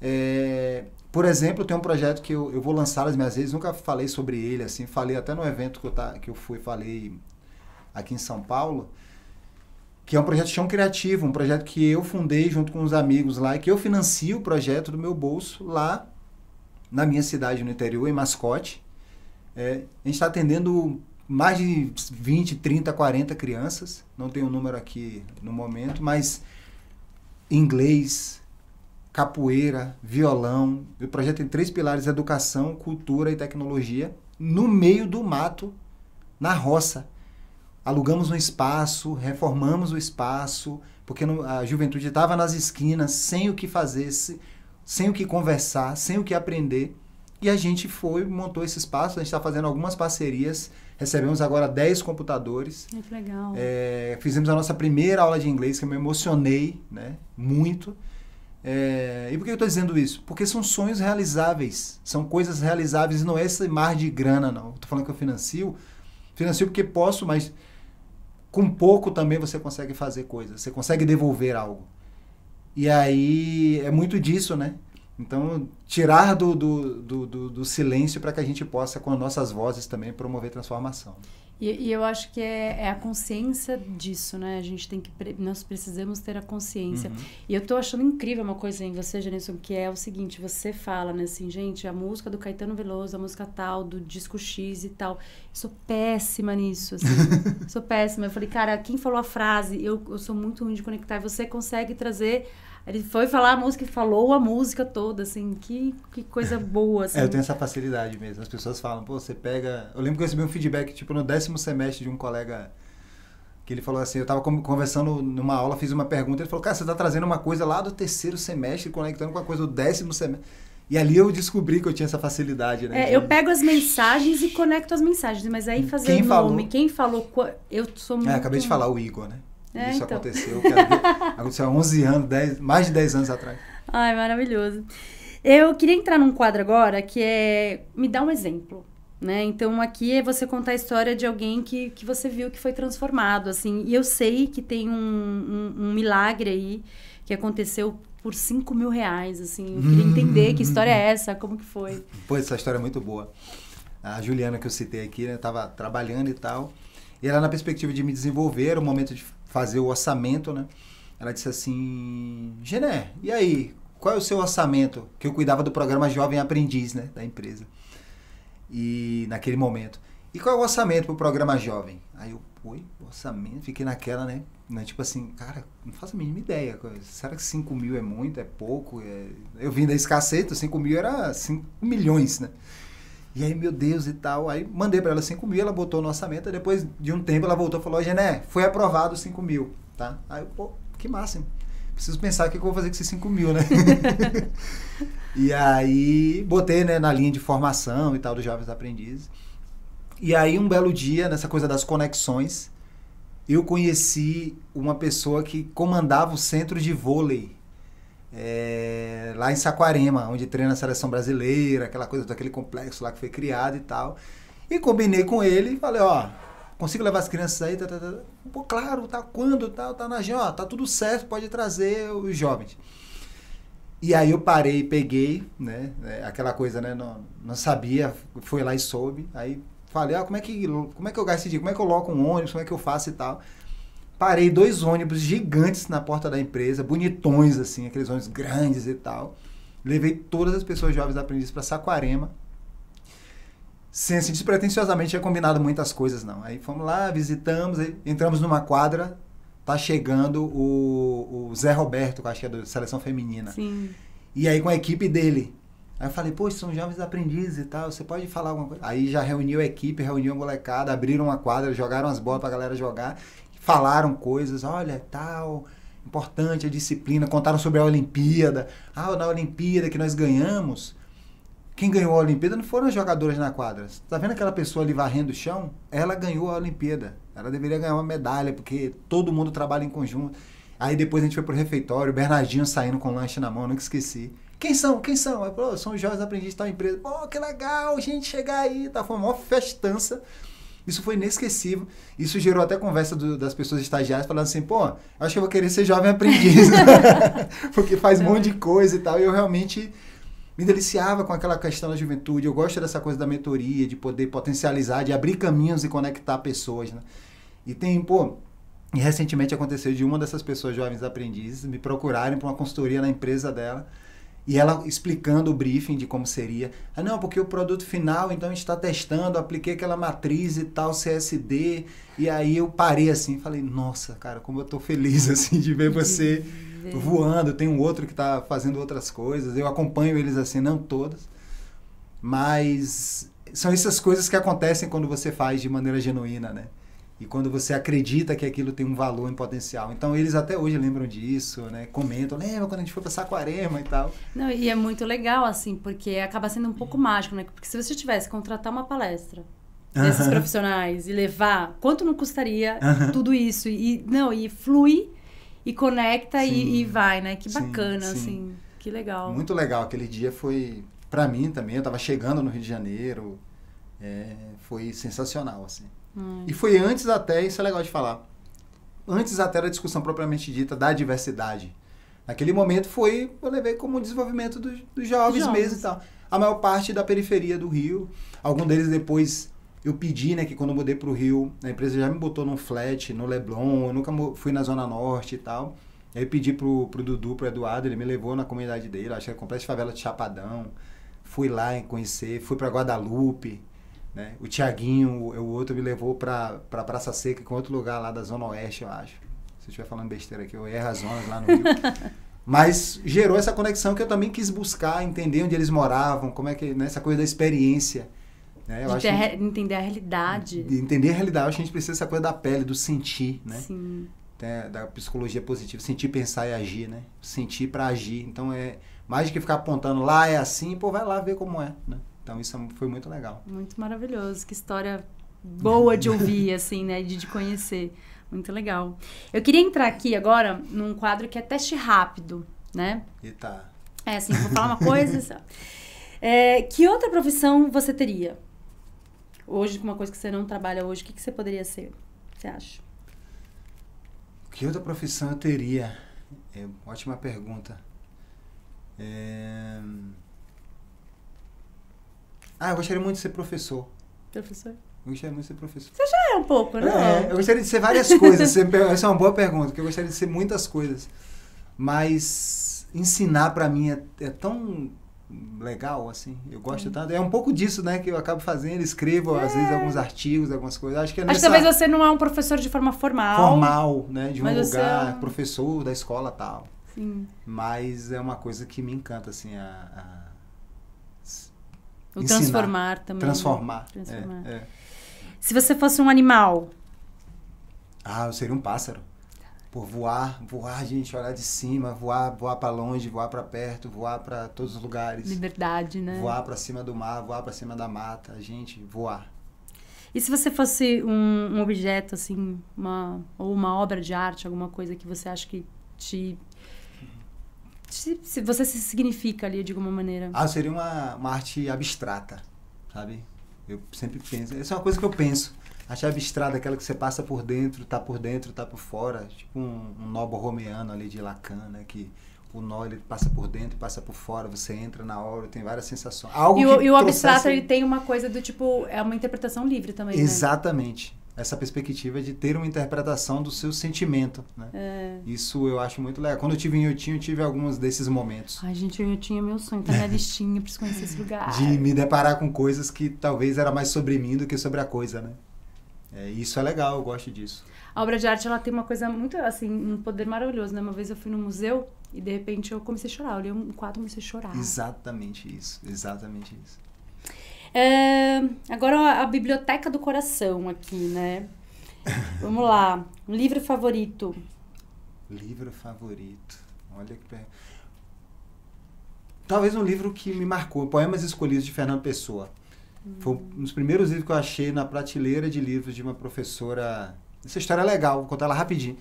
É, por exemplo, tem um projeto que eu, eu vou lançar às minhas redes, nunca falei sobre ele, assim, falei até no evento que eu, tá, que eu fui, falei aqui em São Paulo, que é um projeto Chão Criativo, um projeto que eu fundei junto com uns amigos lá, e que eu financio o projeto do meu bolso lá na minha cidade, no interior, em Mascote. É, a gente está atendendo mais de 20, 30, 40 crianças, não tenho o número aqui no momento, mas inglês, capoeira, violão. O projeto tem três pilares: educação, cultura e tecnologia, no meio do mato, na roça. Alugamos um espaço, reformamos o espaço, porque a juventude estava nas esquinas, sem o que fazer, sem o que conversar, sem o que aprender. E a gente foi, montou esse espaço, a gente está fazendo algumas parcerias Recebemos agora 10 computadores. que legal. É, fizemos a nossa primeira aula de inglês, que eu me emocionei né, muito. É, e por que eu estou dizendo isso? Porque são sonhos realizáveis, são coisas realizáveis e não é esse mar de grana, não. Estou falando que eu financio, financio porque posso, mas com pouco também você consegue fazer coisas, você consegue devolver algo. E aí é muito disso, né? Então, tirar do, do, do, do, do silêncio para que a gente possa, com nossas vozes também, promover transformação. E, e eu acho que é, é, a consciência disso, né? A gente tem que. Nós precisamos ter a consciência. Uhum. E eu tô achando incrível uma coisa em você, Janison, que é o seguinte: você fala, né, assim, gente, a música do Caetano Veloso, a música tal, do disco X e tal. Eu sou péssima nisso, assim. [LAUGHS] sou péssima. Eu falei, cara, quem falou a frase? Eu, eu sou muito ruim de conectar. E você consegue trazer ele foi falar a música e falou a música toda, assim, que, que coisa boa, assim. [LAUGHS] É, eu assim. tenho essa facilidade mesmo. As pessoas falam, pô, você pega. Eu lembro que eu recebi um feedback, tipo, no décimo semestre de um colega que ele falou assim, eu tava conversando numa aula, fiz uma pergunta, ele falou, cara, você tá trazendo uma coisa lá do terceiro semestre, conectando com a coisa do décimo semestre. E ali eu descobri que eu tinha essa facilidade, né? É, eu pego as mensagens e conecto as mensagens, mas aí hum. fazer quem o nome, falou... quem falou, eu sou é, muito... É, acabei de falar o Igor, né? É, Isso então. aconteceu, [LAUGHS] aconteceu há 11 anos, 10, mais de 10 anos atrás. Ai, maravilhoso. Eu queria entrar num quadro agora que é me dá um exemplo. Né? Então aqui é você contar a história de alguém que, que você viu que foi transformado, assim. E eu sei que tem um, um, um milagre aí que aconteceu por 5 mil reais, assim. Eu queria entender que história é essa, como que foi. Pois, essa história é muito boa. A Juliana que eu citei aqui, estava né, trabalhando e tal. E ela na perspectiva de me desenvolver, um momento de fazer o orçamento, né? Ela disse assim, Gené, e aí, qual é o seu orçamento? Que eu cuidava do programa Jovem Aprendiz, né, da empresa. E naquele momento. E qual é o orçamento para o programa Jovem? Aí eu, oi, orçamento? Fiquei naquela, né? né tipo assim, cara, não faço a mínima ideia. Será que 5 mil é muito, é pouco? É... Eu vim da escassez, 5 então mil era 5 milhões, né? E aí, meu Deus e tal. Aí mandei para ela 5 mil, ela botou no orçamento. Depois de um tempo ela voltou e falou: Gené, foi aprovado 5 mil. Tá? Aí eu, pô, que máximo. Preciso pensar o que eu vou fazer com esses 5 mil, né? [LAUGHS] e aí botei né, na linha de formação e tal dos jovens aprendizes. E aí, um belo dia, nessa coisa das conexões, eu conheci uma pessoa que comandava o centro de vôlei é, lá em Saquarema, onde treina a seleção brasileira, aquela coisa daquele complexo lá que foi criado e tal. E combinei com ele e falei, ó, consigo levar as crianças aí? Tá, tá, tá. tá? Pô, claro, tá quando? Tá, tá na ó, tá tudo certo, pode trazer os jovens. E aí eu parei e peguei, né? É, aquela coisa, né? Não, não sabia, foi lá e soube. Aí falei, ah, como é que como é que eu gasto esse dinheiro? Como é que eu coloco um ônibus? Como é que eu faço e tal? parei dois ônibus gigantes na porta da empresa, bonitões assim, aqueles ônibus grandes e tal. Levei todas as pessoas jovens aprendizes aprendiz para Saquarema. Sem assim, despretensiosamente tinha combinado muitas coisas, não. Aí fomos lá, visitamos, entramos numa quadra, tá chegando o, o Zé Roberto, que acho que é da seleção feminina. Sim. E aí com a equipe dele. Aí eu falei, poxa, são jovens aprendizes e tal, você pode falar alguma coisa? Aí já reuniu a equipe, reuniu a molecada, abriram uma quadra, jogaram as bolas pra galera jogar falaram coisas, olha, tal, importante a disciplina, contaram sobre a Olimpíada. Ah, na Olimpíada que nós ganhamos. Quem ganhou a Olimpíada não foram as jogadoras na quadra. Tá vendo aquela pessoa ali varrendo o chão? Ela ganhou a Olimpíada. Ela deveria ganhar uma medalha, porque todo mundo trabalha em conjunto. Aí depois a gente foi pro refeitório, Bernardinho saindo com lanche na mão, nunca esqueci. Quem são? Quem são? Eu falei, oh, são os jovens aprendizes de tal empresa. Pô, oh, que legal, gente, chegar aí. Tá, foi uma maior festança. Isso foi inesquecível. Isso gerou até conversa do, das pessoas estagiárias falando assim, pô, acho que eu vou querer ser jovem aprendiz. [LAUGHS] [LAUGHS] Porque faz um monte de é. coisa e tal. E eu realmente me deliciava com aquela questão da juventude. Eu gosto dessa coisa da mentoria, de poder potencializar, de abrir caminhos e conectar pessoas, né? E tem, pô, e recentemente aconteceu de uma dessas pessoas jovens aprendizes me procurarem para uma consultoria na empresa dela e ela explicando o briefing de como seria. Ah, não, porque o produto final, então a gente está testando, apliquei aquela matriz e tal, CSD. E aí eu parei assim, falei, nossa, cara, como eu tô feliz [LAUGHS] assim de ver você voando. Tem um outro que está fazendo outras coisas. Eu acompanho eles assim, não todas. Mas são essas coisas que acontecem quando você faz de maneira genuína, né? e quando você acredita que aquilo tem um valor em potencial. Então eles até hoje lembram disso, né? Comentam, lembra quando a gente foi para Saquarema e tal. Não, e é muito legal assim, porque acaba sendo um pouco mágico, né? Porque se você tivesse contratar uma palestra desses uh -huh. profissionais e levar, quanto não custaria uh -huh. tudo isso e não, e flui e conecta e, e, vai, né? Que bacana sim, sim. assim. Que legal. Muito legal aquele dia foi para mim também, eu estava chegando no Rio de Janeiro. É, foi sensacional assim. Hum. E foi antes até, isso é legal de falar, antes até da discussão propriamente dita da diversidade. Naquele momento foi, eu levei como desenvolvimento dos, dos jovens, jovens mesmo e tal. A maior parte da periferia do Rio. Algum deles depois eu pedi, né, que quando eu mudei para o Rio, a empresa já me botou num flat, no Leblon, eu nunca fui na Zona Norte e tal. Aí eu pedi pro, pro Dudu, pro Eduardo, ele me levou na comunidade dele, acho que era complexo de favela de Chapadão. Fui lá em conhecer, fui para Guadalupe, né? O Tiaguinho, o, é o outro, me levou para pra Praça Seca, que é outro lugar lá da Zona Oeste, eu acho. Se eu estiver falando besteira aqui, eu erro as zonas lá no Rio. [LAUGHS] Mas gerou essa conexão que eu também quis buscar, entender onde eles moravam, como é que, né, essa coisa da experiência. Né? Eu de acho que, entender a realidade. entender a realidade, eu acho que a gente precisa dessa coisa da pele, do sentir, né? Sim. da psicologia positiva, sentir, pensar e agir, né? Sentir para agir. Então é mais do que ficar apontando lá é assim, pô, vai lá ver como é, né? Então isso é foi muito legal. Muito maravilhoso, que história boa de ouvir, [LAUGHS] assim, né? De, de conhecer. Muito legal. Eu queria entrar aqui agora num quadro que é teste rápido, né? E tá. É assim, vou falar uma coisa. [LAUGHS] é, que outra profissão você teria? Hoje, uma coisa que você não trabalha hoje, o que, que você poderia ser? Você acha? Que outra profissão eu teria? É, ótima pergunta. É... Ah, eu gostaria muito de ser professor. Professor? Eu gostaria muito de ser professor. Você já é um pouco, né? É, eu gostaria de ser várias coisas. Essa é uma boa pergunta, porque eu gostaria de ser muitas coisas. Mas ensinar para mim é, é, tão legal, assim. Eu gosto tanto. É um pouco disso, né, que eu acabo fazendo, escrevo, é. às vezes, alguns artigos, algumas coisas. Acho que é nessa... Acho que talvez você não é um professor de forma formal. Formal, né? De um lugar, é um... professor da escola tal. Sim. Mas é uma coisa que me encanta, assim, a, a o ensinar, transformar também. Né? Transformar. transformar. É, é, Se você fosse um animal. Ah, eu seria um pássaro. Por voar, voar, gente, olhar de cima, voar, voar para longe, voar para perto, voar para todos os lugares. Liberdade, né? Voar para cima do mar, voar para cima da mata, gente, voar. E se você fosse um, um objeto assim, uma ou uma obra de arte, alguma coisa que você acha que te se, se você se significa ali de alguma maneira? Ah, seria uma, uma arte abstrata, sabe? Eu sempre penso. Essa é uma coisa que eu penso. Arte abstrata, aquela que você passa por dentro, tá por dentro, tá por fora. Tipo um, um nó borromeano ali de Lacan, né? Que o nó ele passa por dentro, passa por fora, você entra na obra, tem várias sensações. Algo e, o, e o abstrato ele tem uma coisa do tipo, é uma interpretação livre também. Né? Exatamente. Né? essa perspectiva de ter uma interpretação do seu sentimento, né? É. Isso eu acho muito legal. Quando eu tive em Inhotim, eu tive alguns desses momentos. Ai, gente, Inhotim é meu sonho, tá na [LAUGHS] listinha, preciso conhecer esse lugar. De me deparar com coisas que talvez era mais sobre mim do que sobre a coisa, né? É, isso é legal, eu gosto disso. A obra de arte, ela tem uma coisa muito, assim, um poder maravilhoso, né? Uma vez eu fui no museu e, de repente, eu comecei a chorar. Eu li um quadro e comecei a chorar. Exatamente isso, exatamente isso. É, agora a, biblioteca do coração aqui, né? Vamos lá. Um livro favorito. Livro favorito. Olha que Talvez um livro que me marcou, Poemas Escolhidos de Fernando Pessoa. Hum. Foi um dos primeiros livros que eu achei na prateleira de livros de uma professora. Essa história é legal, vou contar ela rapidinho.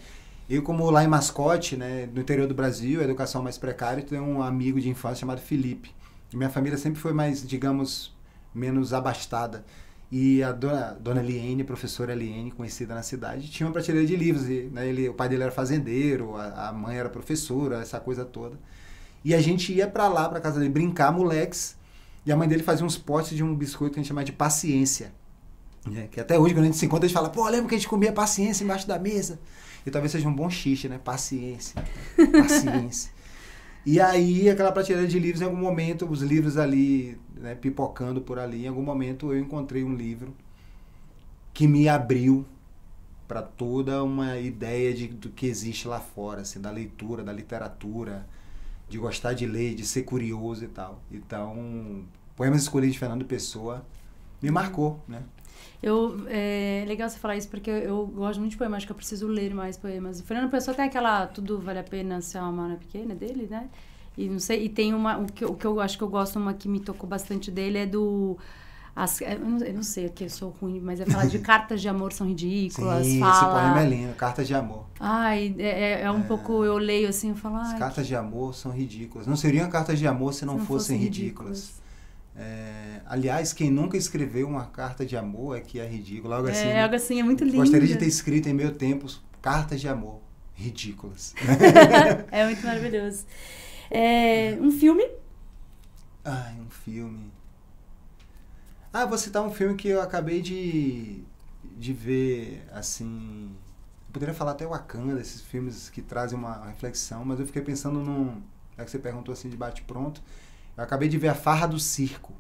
Eu, como lá em Mascote, né, no interior do Brasil, a educação mais precária, tenho um amigo de infância chamado Felipe. E minha família sempre foi mais, digamos, menos abastada. E a dona, dona Liene, professora Liene, conhecida na cidade, tinha uma prateleira de livros. E, né, ele, o pai dele era fazendeiro, a, a, mãe era professora, essa coisa toda. E a gente ia para lá, para casa dele, brincar, moleques. E a mãe dele fazia uns potes de um biscoito que a gente chamava de paciência. Né? Que até hoje, quando a gente se encontra, a gente fala, pô, lembra que a gente comia paciência embaixo da mesa? E talvez seja um bom xixi, né? Paciência. Paciência. E aí, aquela prateleira de livros, em algum momento, os livros ali, né, pipocando por ali, em algum momento eu encontrei um livro que me abriu para toda uma ideia de, do que existe lá fora, assim, da leitura, da literatura, de gostar de ler, de ser curioso e tal. Então, Poemas Escolhidos de Fernando Pessoa me marcou, né? Eu, é legal você falar isso, porque eu, eu gosto muito de poemas, acho que eu preciso ler mais poemas. O Fernando Pessoa tem aquela Tudo Vale a Pena Se a Alma é Pequena dele, né? E não sei, e tem uma, o que, o que eu acho que eu gosto, uma que me tocou bastante dele é do... As, é, eu, não, eu não sei, aqui eu sou ruim, mas é falar de [LAUGHS] cartas de amor são ridículas. Sim, fala... esse poema é lindo, cartas de amor. Ai, é, é, é um é... pouco, eu leio assim, eu falo. As cartas que... de amor são ridículas. Não seriam cartas de amor se não, se não fossem, fossem ridículas. ridículas. É, aliás, quem nunca escreveu uma carta de amor é que é ridículo. Algo é, assim, é, algo assim, é muito lindo. Gostaria de ter escrito em meio tempo cartas de amor ridículas. [LAUGHS] é muito maravilhoso. É, um filme? Ai, um filme. Ah, vou citar um filme que eu acabei de, de ver, assim... Eu poderia falar até Wakanda, esses filmes que trazem uma reflexão, mas eu fiquei pensando num... É que você perguntou assim de bate-pronto. Eu acabei de ver A Farra do Circo,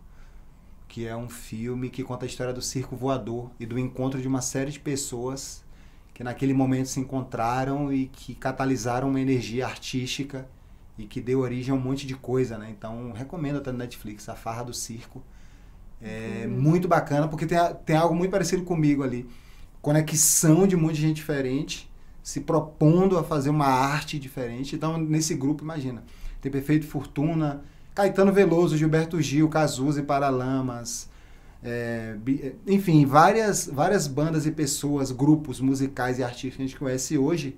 que é um filme que conta a história do circo voador e do encontro de uma série de pessoas que naquele momento se encontraram e que catalisaram uma energia artística e que deu origem a um monte de coisa, né? Então, recomendo até no Netflix, A Farra do Circo. É uhum. muito bacana, porque tem, tem algo muito parecido comigo ali. Conexão de um monte de gente diferente, se propondo a fazer uma arte diferente. Então, nesse grupo, imagina, tem Perfeito Fortuna, Caetano Veloso, Gilberto Gil, Cazuza e Paralamas, é, é, enfim, várias, várias bandas e pessoas, grupos musicais e artistas que a gente conhece hoje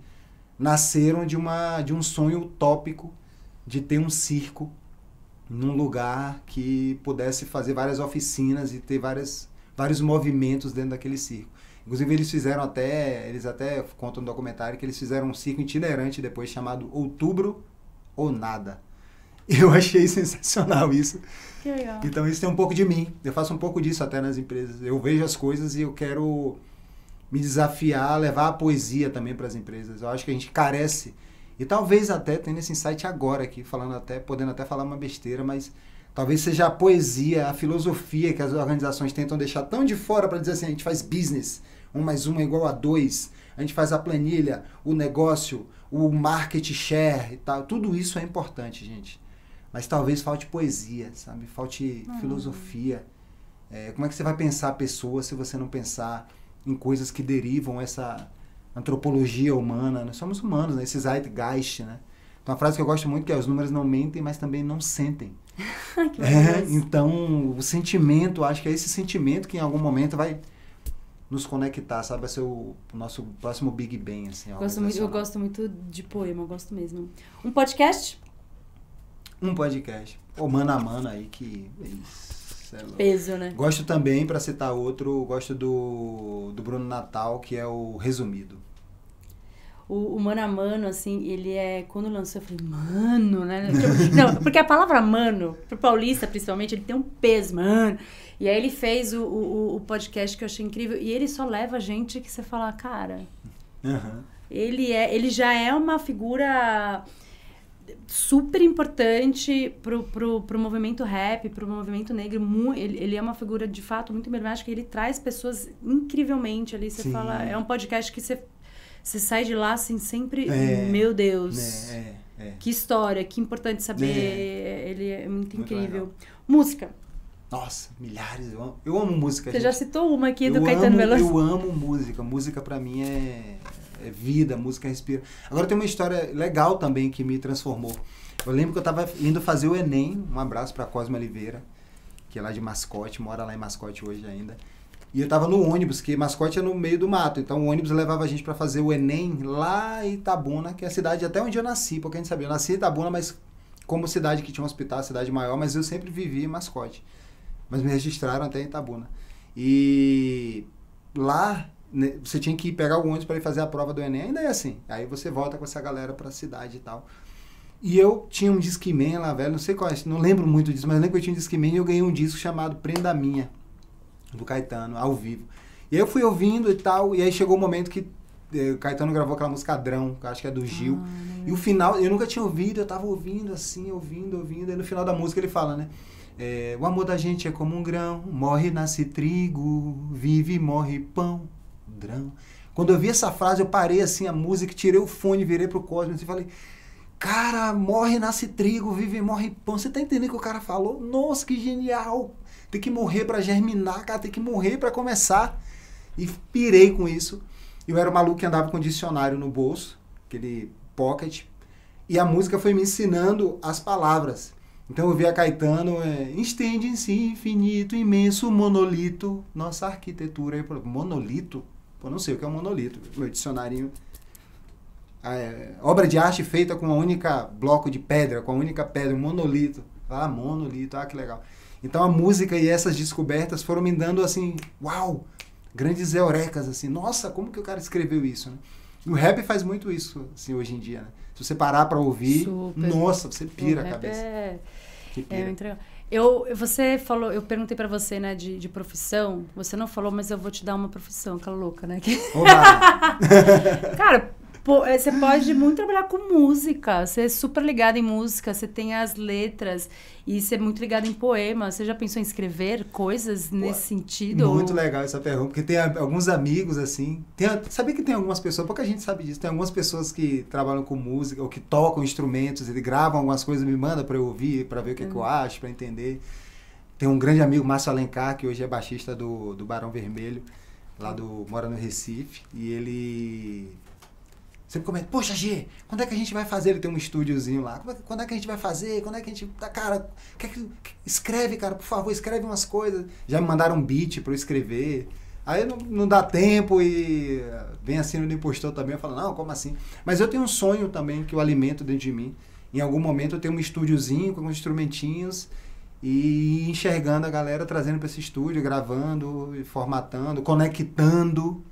nasceram de, uma, de um sonho utópico de ter um circo num lugar que pudesse fazer várias oficinas e ter várias, vários movimentos dentro daquele circo. Inclusive eles fizeram até, eles até contam no documentário que eles fizeram um circo itinerante depois chamado Outubro ou Nada [LAUGHS] Eu achei sensacional isso. Que legal. Então isso tem um pouco de mim. Eu faço um pouco disso até nas empresas. Eu vejo as coisas e eu quero me desafiar, levar a poesia também para as empresas. Eu acho que a gente carece e talvez até tendo esse insight agora aqui, falando até, podendo até falar uma besteira, mas talvez seja a poesia, a filosofia que as organizações tentam deixar tão de fora para dizer assim, a gente faz business, um mais um é igual a dois, a gente faz a planilha, o negócio, o market share e tal. Tudo isso é importante, gente. Mas talvez falte poesia, sabe? Falte uhum. filosofia. É, como é que você vai pensar a pessoa se você não pensar em coisas que derivam essa antropologia humana? Nós né? somos humanos, né? Esse zeitgeist, né? Então, uma frase que eu gosto muito que é os números não mentem, mas também não sentem. [LAUGHS] é, então, o sentimento, acho que é esse sentimento que em algum momento vai nos conectar, sabe? Vai ser o, o nosso próximo Big Bang, assim. Gosto muito, eu assim. gosto muito de poema, gosto mesmo. Um podcast? um podcast, ou mano a mano aí, que. Isso, é Peso, né? Gosto também, para citar outro, gosto do, do Bruno Natal, que é o Resumido. O, o, mano a mano, assim, ele é. Quando lançou, eu falei, mano, né? Porque, não, [LAUGHS] porque a palavra mano, pro paulista principalmente, ele tem um peso, mano. E aí ele fez o, o, o podcast que eu achei incrível. E ele só leva gente que você fala, cara. Uhum. Ele, é, ele já é uma figura super importante pro, pro, pro movimento rap, pro movimento negro. ele, ele é uma figura, de fato, muito emblemática. Ele traz pessoas incrivelmente ali. Você Sim. fala... É um podcast que você, você sai de lá, assim, sempre... É, meu Deus! É, é, é. que história, que importante saber. É. Ele é muito, muito incrível. Legal. Música. Nossa, milhares. Eu amo, eu amo música. Você gente. já citou uma aqui eu do Caetano amo, Veloso? Eu amo música. Música para mim é é vida, música respira. Agora tem uma história legal também que me transformou. Eu lembro que eu estava indo fazer o Enem, um abraço para Cosme Oliveira, que é lá de Mascote, mora lá em Mascote hoje ainda. E eu estava no ônibus, que Mascote é no meio do mato, então o ônibus levava a gente para fazer o Enem lá em Itabuna, que é a cidade até onde eu nasci, porque a gente sabia, eu nasci em Itabuna, mas como cidade que tinha um hospital, cidade maior, mas eu sempre vivi em Mascote. Mas me registraram até em Itabuna. E lá né, você tinha que ir pegar o ônibus para ir fazer a prova do Enem, ainda é assim. Aí você volta com essa galera para a cidade e tal. E eu tinha um Discman lá, velho, não sei qual é, não lembro muito disso, mas lembro que eu tinha um Discman e eu ganhei um disco chamado Prenda Minha, do Caetano, ao vivo. E aí eu fui ouvindo e tal, e aí chegou o um momento que eh, o Caetano gravou aquela música Drão, que acho que é do Gil. Ah, né. e o final, eu nunca tinha ouvido, eu tava ouvindo assim, ouvindo, ouvindo. E no final da música ele fala, né? É, o amor da gente é como um grão, morre, nasce trigo, vive, morre pão. Quando eu vi essa frase, eu parei assim a música, tirei o fone, virei pro Cosmos e assim, falei: Cara, morre, nasce trigo, vive, morre pão. Você tá entendendo o que o cara falou? Nossa, que genial! Tem que morrer para germinar, cara, tem que morrer para começar. E pirei com isso. Eu era o maluco que andava com dicionário no bolso, aquele pocket. E a música foi me ensinando as palavras. Então eu via Caetano, é, estende em si infinito, imenso monolito, nossa arquitetura. Aí, monolito? Pô, não sei o que é um monolito. Meu dicionário. É, obra de arte feita com uma única bloco de pedra, com a única pedra, um monolito. Ah, monolito, ah, que legal. Então a música e essas descobertas foram me dando assim, uau! Grandes eurecas, assim, nossa, como que o cara escreveu isso, né? E o rap faz muito isso, assim, hoje em dia, né? Se você parar para ouvir, Super. nossa, você pira a cabeça. É... É, eu, você falou, eu perguntei para você, né, de, de, profissão. Você não falou, mas eu vou te dar uma profissão, aquela louca, né? Que... [LAUGHS] Cara, é, você pode muito trabalhar com música. Você é super ligado em música, você tem as letras e você é muito ligado em poema. Você já pensou em escrever coisas Pô, nesse sentido? Muito legal essa pergunta, porque tem alguns amigos assim. Tem, sabe que tem algumas pessoas, pouca gente sabe disso, tem algumas pessoas que trabalham com música ou que tocam instrumentos, eles gravam algumas coisas, me mandam para eu ouvir, para ver o que, hum. é que eu hum. acho, para entender. Tem um grande amigo, Márcio Alencar, que hoje é baixista do, do Barão Vermelho, lá do mora no Recife, e ele Sempre comenta, poxa, G, quando é que a gente vai fazer? Ele tem um estúdiozinho lá. Quando é, é que a gente vai fazer? Quando é que a gente. Tá, cara, que, que, escreve, cara, por favor, escreve umas coisas. Já me mandaram um beat para eu escrever. Aí não, não, dá tempo e eh, vem assim no impostor também. Eu falo, não, como assim? Mas eu tenho um sonho também que eu alimento dentro de mim. Em algum momento eu tenho um estúdiozinho com alguns instrumentinhos e enxergando a galera, trazendo para esse estúdio, gravando, formatando, conectando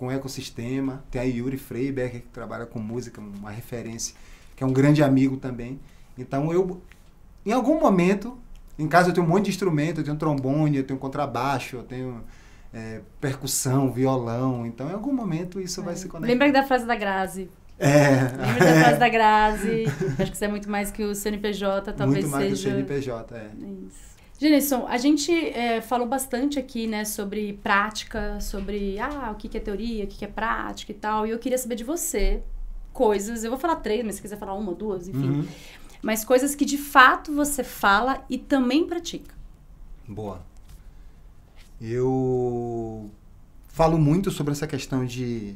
com o ecossistema. Tem a Yuri Freiberg, que trabalha com música, uma referência, que é um grande amigo também. Então eu, em algum momento, em casa eu tenho um monte de instrumento, eu tenho trombone, eu tenho contrabaixo, eu tenho é, percussão, violão. Então em algum momento isso é. vai se é. conectar. Lembra da frase da Grazi? É. Lembra da frase [LAUGHS] da Grazi? Acho que isso é muito mais que o CNPJ, talvez muito mais seja. Que o CNPJ, é. Isso. Genisson, a gente é, falou bastante aqui, né, sobre prática, sobre ah, o que, é teoria, o que, que é prática e tal. E eu queria saber de você coisas. Eu vou falar três, mas se quiser falar uma, duas, enfim. Uhum. Mas coisas que de fato você fala e também pratica. Boa. Eu falo muito sobre essa questão de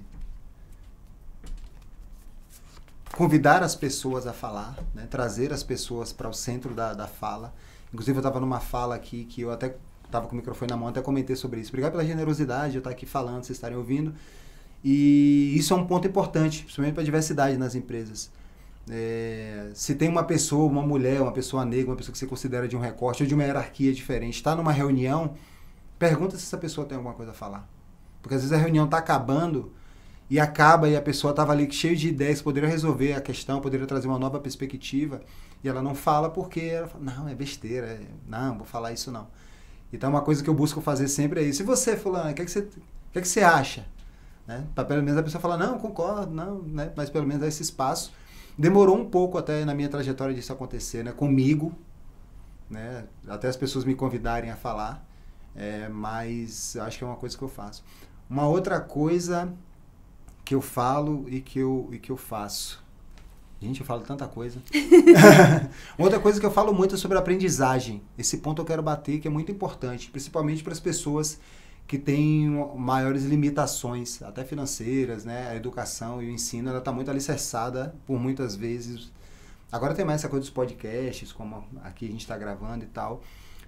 convidar as pessoas a falar, né? trazer as pessoas para o centro da, da fala. Inclusive, eu estava numa fala aqui que eu até estava com o microfone na mão, até comentei sobre isso. Obrigado pela generosidade de eu estar tá aqui falando, vocês estarem ouvindo. E isso é um ponto importante, principalmente para a diversidade nas empresas. É, se tem uma pessoa, uma mulher, uma pessoa negra, uma pessoa que você considera de um recorte ou de uma hierarquia diferente, está numa reunião, pergunta se essa pessoa tem alguma coisa a falar. Porque às vezes a reunião está acabando e acaba e a pessoa estava ali cheia de ideias, poderia resolver a questão, poderia trazer uma nova perspectiva. E ela não fala porque ela fala, não, é besteira, é, não, vou falar isso não. Então, uma coisa que eu busco fazer sempre é isso. E você, fulano, o que, é que, você, que, é que você acha? Né? Para pelo menos a pessoa falar, não, concordo, não, né? Mas pelo menos dá esse espaço. Demorou um pouco até na minha trajetória disso acontecer, né? Comigo, né? Até as pessoas me convidarem a falar, é, mas acho que é uma coisa que eu faço. Uma outra coisa que eu falo e que eu, e que eu faço Gente, eu falo tanta coisa. [LAUGHS] Outra coisa que eu falo muito é sobre aprendizagem. Esse ponto eu quero bater, que é muito importante, principalmente para as pessoas que têm maiores limitações, até financeiras, né? A educação e o ensino, ela está muito alicerçada por muitas vezes. Agora tem mais essa coisa dos podcasts, como aqui a gente está gravando e tal,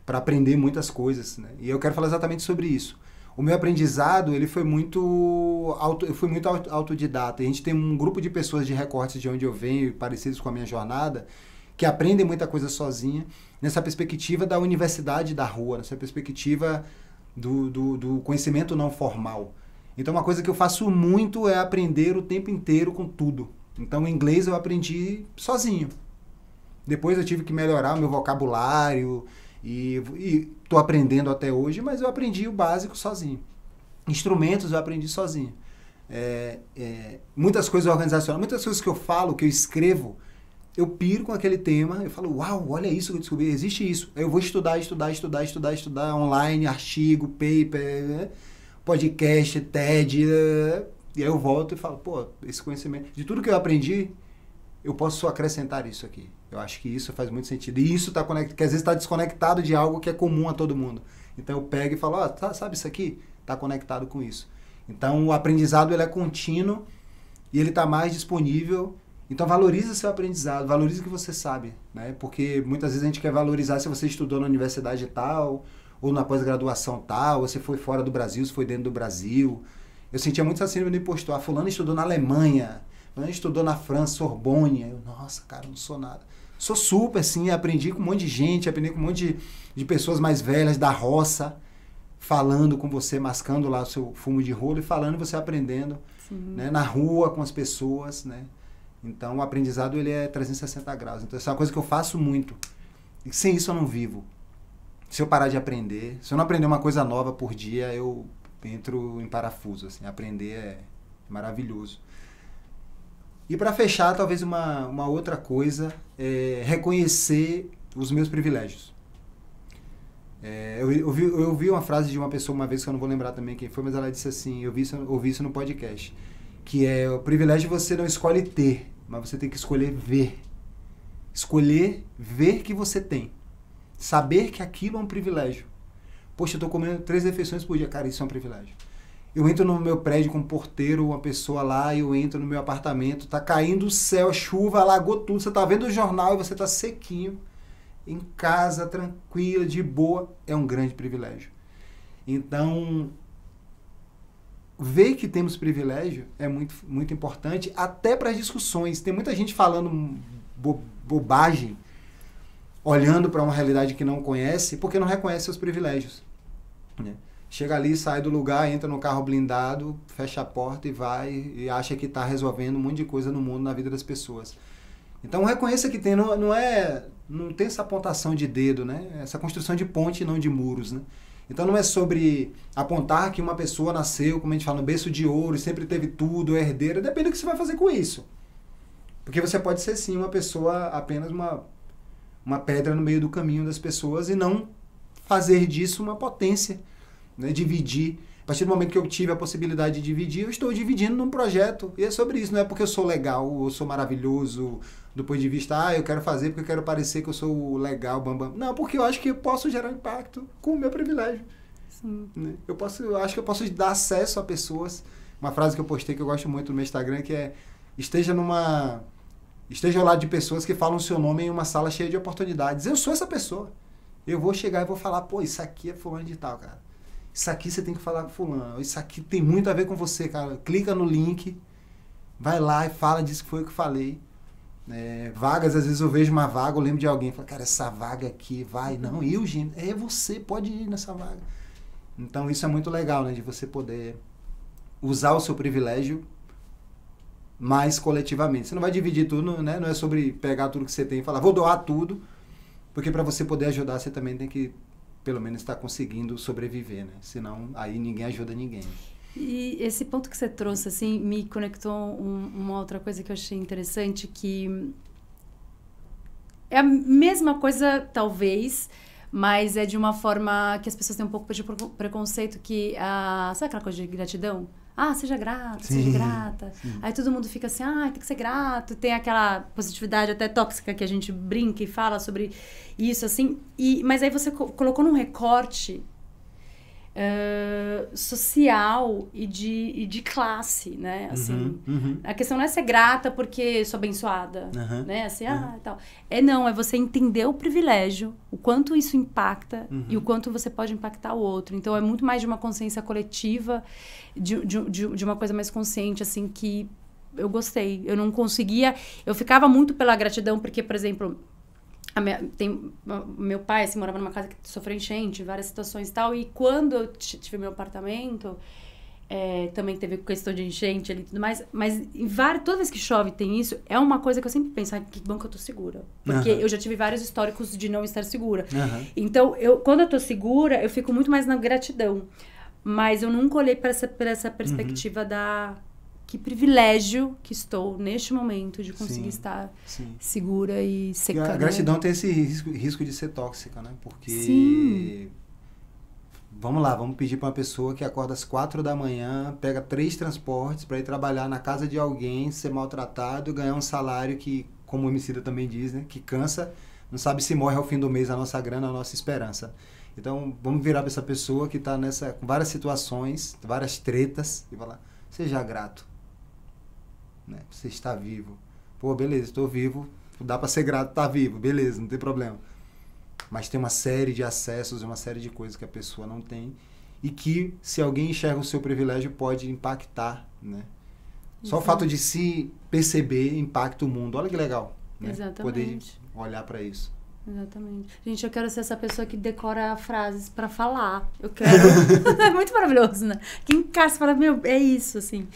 para aprender muitas coisas, né? E eu quero falar exatamente sobre isso o meu aprendizado ele foi muito auto, eu fui muito autodidata. A gente tem um grupo de pessoas de recortes de onde eu venho, parecidos com a minha jornada, que aprendem muita coisa sozinha, nessa perspectiva da universidade da rua, nessa perspectiva do, do, do conhecimento não formal. Então, uma coisa que eu faço muito é aprender o tempo inteiro com tudo. Então, o inglês eu aprendi sozinho. Depois eu tive que melhorar o meu vocabulário, e estou aprendendo até hoje, mas eu aprendi o básico sozinho. Instrumentos eu aprendi sozinho. É, é, muitas coisas organizacionais, muitas coisas que eu falo, que eu escrevo, eu piro com aquele tema, eu falo, uau, olha isso que eu descobri, existe isso. Aí eu vou estudar, estudar, estudar, estudar, estudar, online, artigo, paper, né, podcast, TED, né, e aí eu volto e falo, pô, esse conhecimento, de tudo que eu aprendi, eu posso acrescentar isso aqui. Eu acho que isso faz muito sentido. E isso está conectado, que às vezes está desconectado de algo que é comum a todo mundo. Então eu pego e falo, ó, oh, sabe isso aqui? Está conectado com isso. Então o aprendizado ele é contínuo e ele está mais disponível. Então valoriza seu aprendizado, valoriza o que você sabe, né? Porque muitas vezes a gente quer valorizar se você estudou na universidade tal, ou na pós-graduação tal, ou se foi fora do Brasil, se foi dentro do Brasil. Eu sentia muito essa síndrome do impostor. Ah, fulano estudou na Alemanha, fulano estudou na França, Sorbonne. Eu, nossa, cara, não sou nada. Sou super, assim, aprendi com um monte de gente, aprendi com um monte de, de pessoas mais velhas da roça, falando com você, mascando lá o seu fumo de rolo e falando, você aprendendo, né? Na rua, com as pessoas, né? Então, o aprendizado, ele é 360 graus. Então, essa é uma coisa que eu faço muito. E sem isso eu não vivo. Se eu parar de aprender, se eu não aprender uma coisa nova por dia, eu entro em parafuso, assim. Aprender é maravilhoso. E para fechar, talvez uma, uma outra coisa, é reconhecer os meus privilégios. É, eu, eu, vi, eu ouvi uma frase de uma pessoa uma vez, que eu não vou lembrar também quem foi, mas ela disse assim, eu vi isso, ouvi isso no podcast, que é o privilégio você não escolhe ter, mas você tem que escolher ver. Escolher ver que você tem. Saber que aquilo é um privilégio. Poxa, eu estou comendo três refeições por dia. Cara, isso é um privilégio. Eu entro no meu prédio com um porteiro, uma pessoa lá, eu entro no meu apartamento, tá caindo o céu, chuva, alagou tudo, você tá vendo o jornal e você tá sequinho, em casa, tranquila, de boa, é um grande privilégio. Então, ver que temos privilégio é muito, muito importante, até para as discussões. Tem muita gente falando bo bobagem, olhando para uma realidade que não conhece, porque não reconhece seus privilégios. Né? chega ali, sai do lugar, entra no carro blindado, fecha a porta e vai e acha que está resolvendo um monte de coisa no mundo, na vida das pessoas. Então reconheça que tem, não, não é, não tem essa apontação de dedo, né? Essa construção de ponte, não de muros, né? Então não é sobre apontar que uma pessoa nasceu, como a gente fala, no berço de ouro, sempre teve tudo, é herdeira, depende do que você vai fazer com isso. Porque você pode ser sim uma pessoa apenas uma uma pedra no meio do caminho das pessoas e não fazer disso uma potência né? dividir. A partir do momento que eu tive a possibilidade de dividir, eu estou dividindo num projeto. E é sobre isso, não é porque eu sou legal ou sou maravilhoso do ponto de vista, ah, eu quero fazer porque eu quero parecer que eu sou legal, bambam. Não, porque eu acho que eu posso gerar impacto com o meu privilégio. Sim. Né? Eu, posso, eu acho que eu posso dar acesso a pessoas. Uma frase que eu postei que eu gosto muito no meu Instagram que é esteja numa esteja ao lado de pessoas que falam seu nome em uma sala cheia de oportunidades. Eu sou essa pessoa. Eu vou chegar e vou falar, pô, isso aqui é fulano de tal, cara. Isso aqui você tem que falar com fulano. Isso aqui tem muito a ver com você, cara. Clica no link, vai lá e fala disso que foi o que falei. É, vagas, às vezes eu vejo uma vaga, eu lembro de alguém, falo, cara, essa vaga aqui vai. Uhum. Não, eu, gente, é você, pode ir nessa vaga. Então isso é muito legal, né? De você poder usar o seu privilégio mais coletivamente. Você não vai dividir tudo, né? Não é sobre pegar tudo que você tem e falar, vou doar tudo, porque para você poder ajudar, você também tem que pelo menos está conseguindo sobreviver, né? Senão aí ninguém ajuda ninguém. E esse ponto que você trouxe assim me conectou um, uma outra coisa que eu achei interessante que é a mesma coisa talvez, mas é de uma forma que as pessoas têm um pouco de preconceito que a sabe aquela coisa de gratidão? ah, seja grata, sim, seja grata. Sim. Aí todo mundo fica assim, ah, tem que ser grato. Tem aquela positividade até tóxica que a gente brinca e fala sobre isso, assim. E, mas aí você colocou num recorte social e de, e de classe, né? Uhum, assim, uhum, uhum. a questão não é ser grata porque sou abençoada, uhum, né? Assim, ah, tal. É não, é você entender o privilégio, o quanto isso impacta e o uhum. quanto você pode impactar o outro. Então, é muito mais de uma consciência coletiva, de, de, de uma coisa mais consciente, assim, que eu gostei. Eu não conseguia... Eu ficava muito pela gratidão porque, por exemplo minha, tem, meu pai assim, morava numa casa que sofreu enchente, várias situações e tal. E quando eu tive meu apartamento, é, também teve questão de enchente ali e tudo mais. Mas em várias, toda vez que chove tem isso, é uma coisa que eu sempre penso, ah, que bom que eu tô segura. Porque uhum. eu já tive vários históricos de não estar segura. Uhum. Então, eu, quando eu tô segura, eu fico muito mais na gratidão. Mas eu nunca olhei para essa, pra essa uhum. perspectiva uhum. da que privilégio que estou neste momento de conseguir sim, estar sim. segura e secando. E a gratidão tem esse risco, risco, de ser tóxica, né? Porque. Sim. Vamos lá, vamos pedir para uma pessoa que acorda às quatro da manhã, pega três transportes para ir trabalhar na casa de alguém, ser maltratado, ganhar um salário que, como o homicida também diz, né? Que cansa, não sabe se morre ao fim do mês a nossa grana, a nossa esperança. Então, vamos virar para essa pessoa que está nessa com várias situações, várias tretas e falar: seja grato. Né? Você está vivo. Pô, beleza, estou vivo. Dá para ser grato, tá vivo, beleza, não tem problema. Mas tem uma série de acessos, uma série de coisas que a pessoa não tem e que, se alguém enxerga o seu privilégio, pode impactar, né? Exatamente. Só o uhum. fato de se perceber impacta o mundo. Olha que legal, né? Exatamente. Poder olhar para isso. Exatamente. Gente, eu quero ser essa pessoa que decora frases para falar. Eu quero. [LAUGHS] é muito maravilhoso, né? Que encaixa e fala, meu, é isso, assim.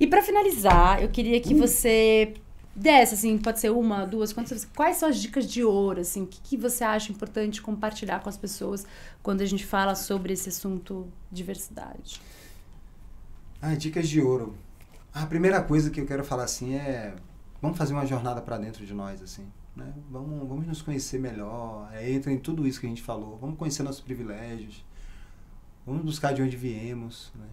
E para finalizar, eu queria que você desse, assim, pode ser uma, duas, quantas, quais são as dicas de ouro, assim? O que, que você acha importante compartilhar com as pessoas quando a gente fala sobre esse assunto diversidade? Ah, dicas de ouro. A primeira coisa que eu quero falar, assim, é... Vamos fazer uma jornada para dentro de nós, assim né? Vamos, vamos nos conhecer melhor. É, entra em tudo isso que a gente falou. Vamos conhecer nossos privilégios. Vamos buscar de onde viemos, né?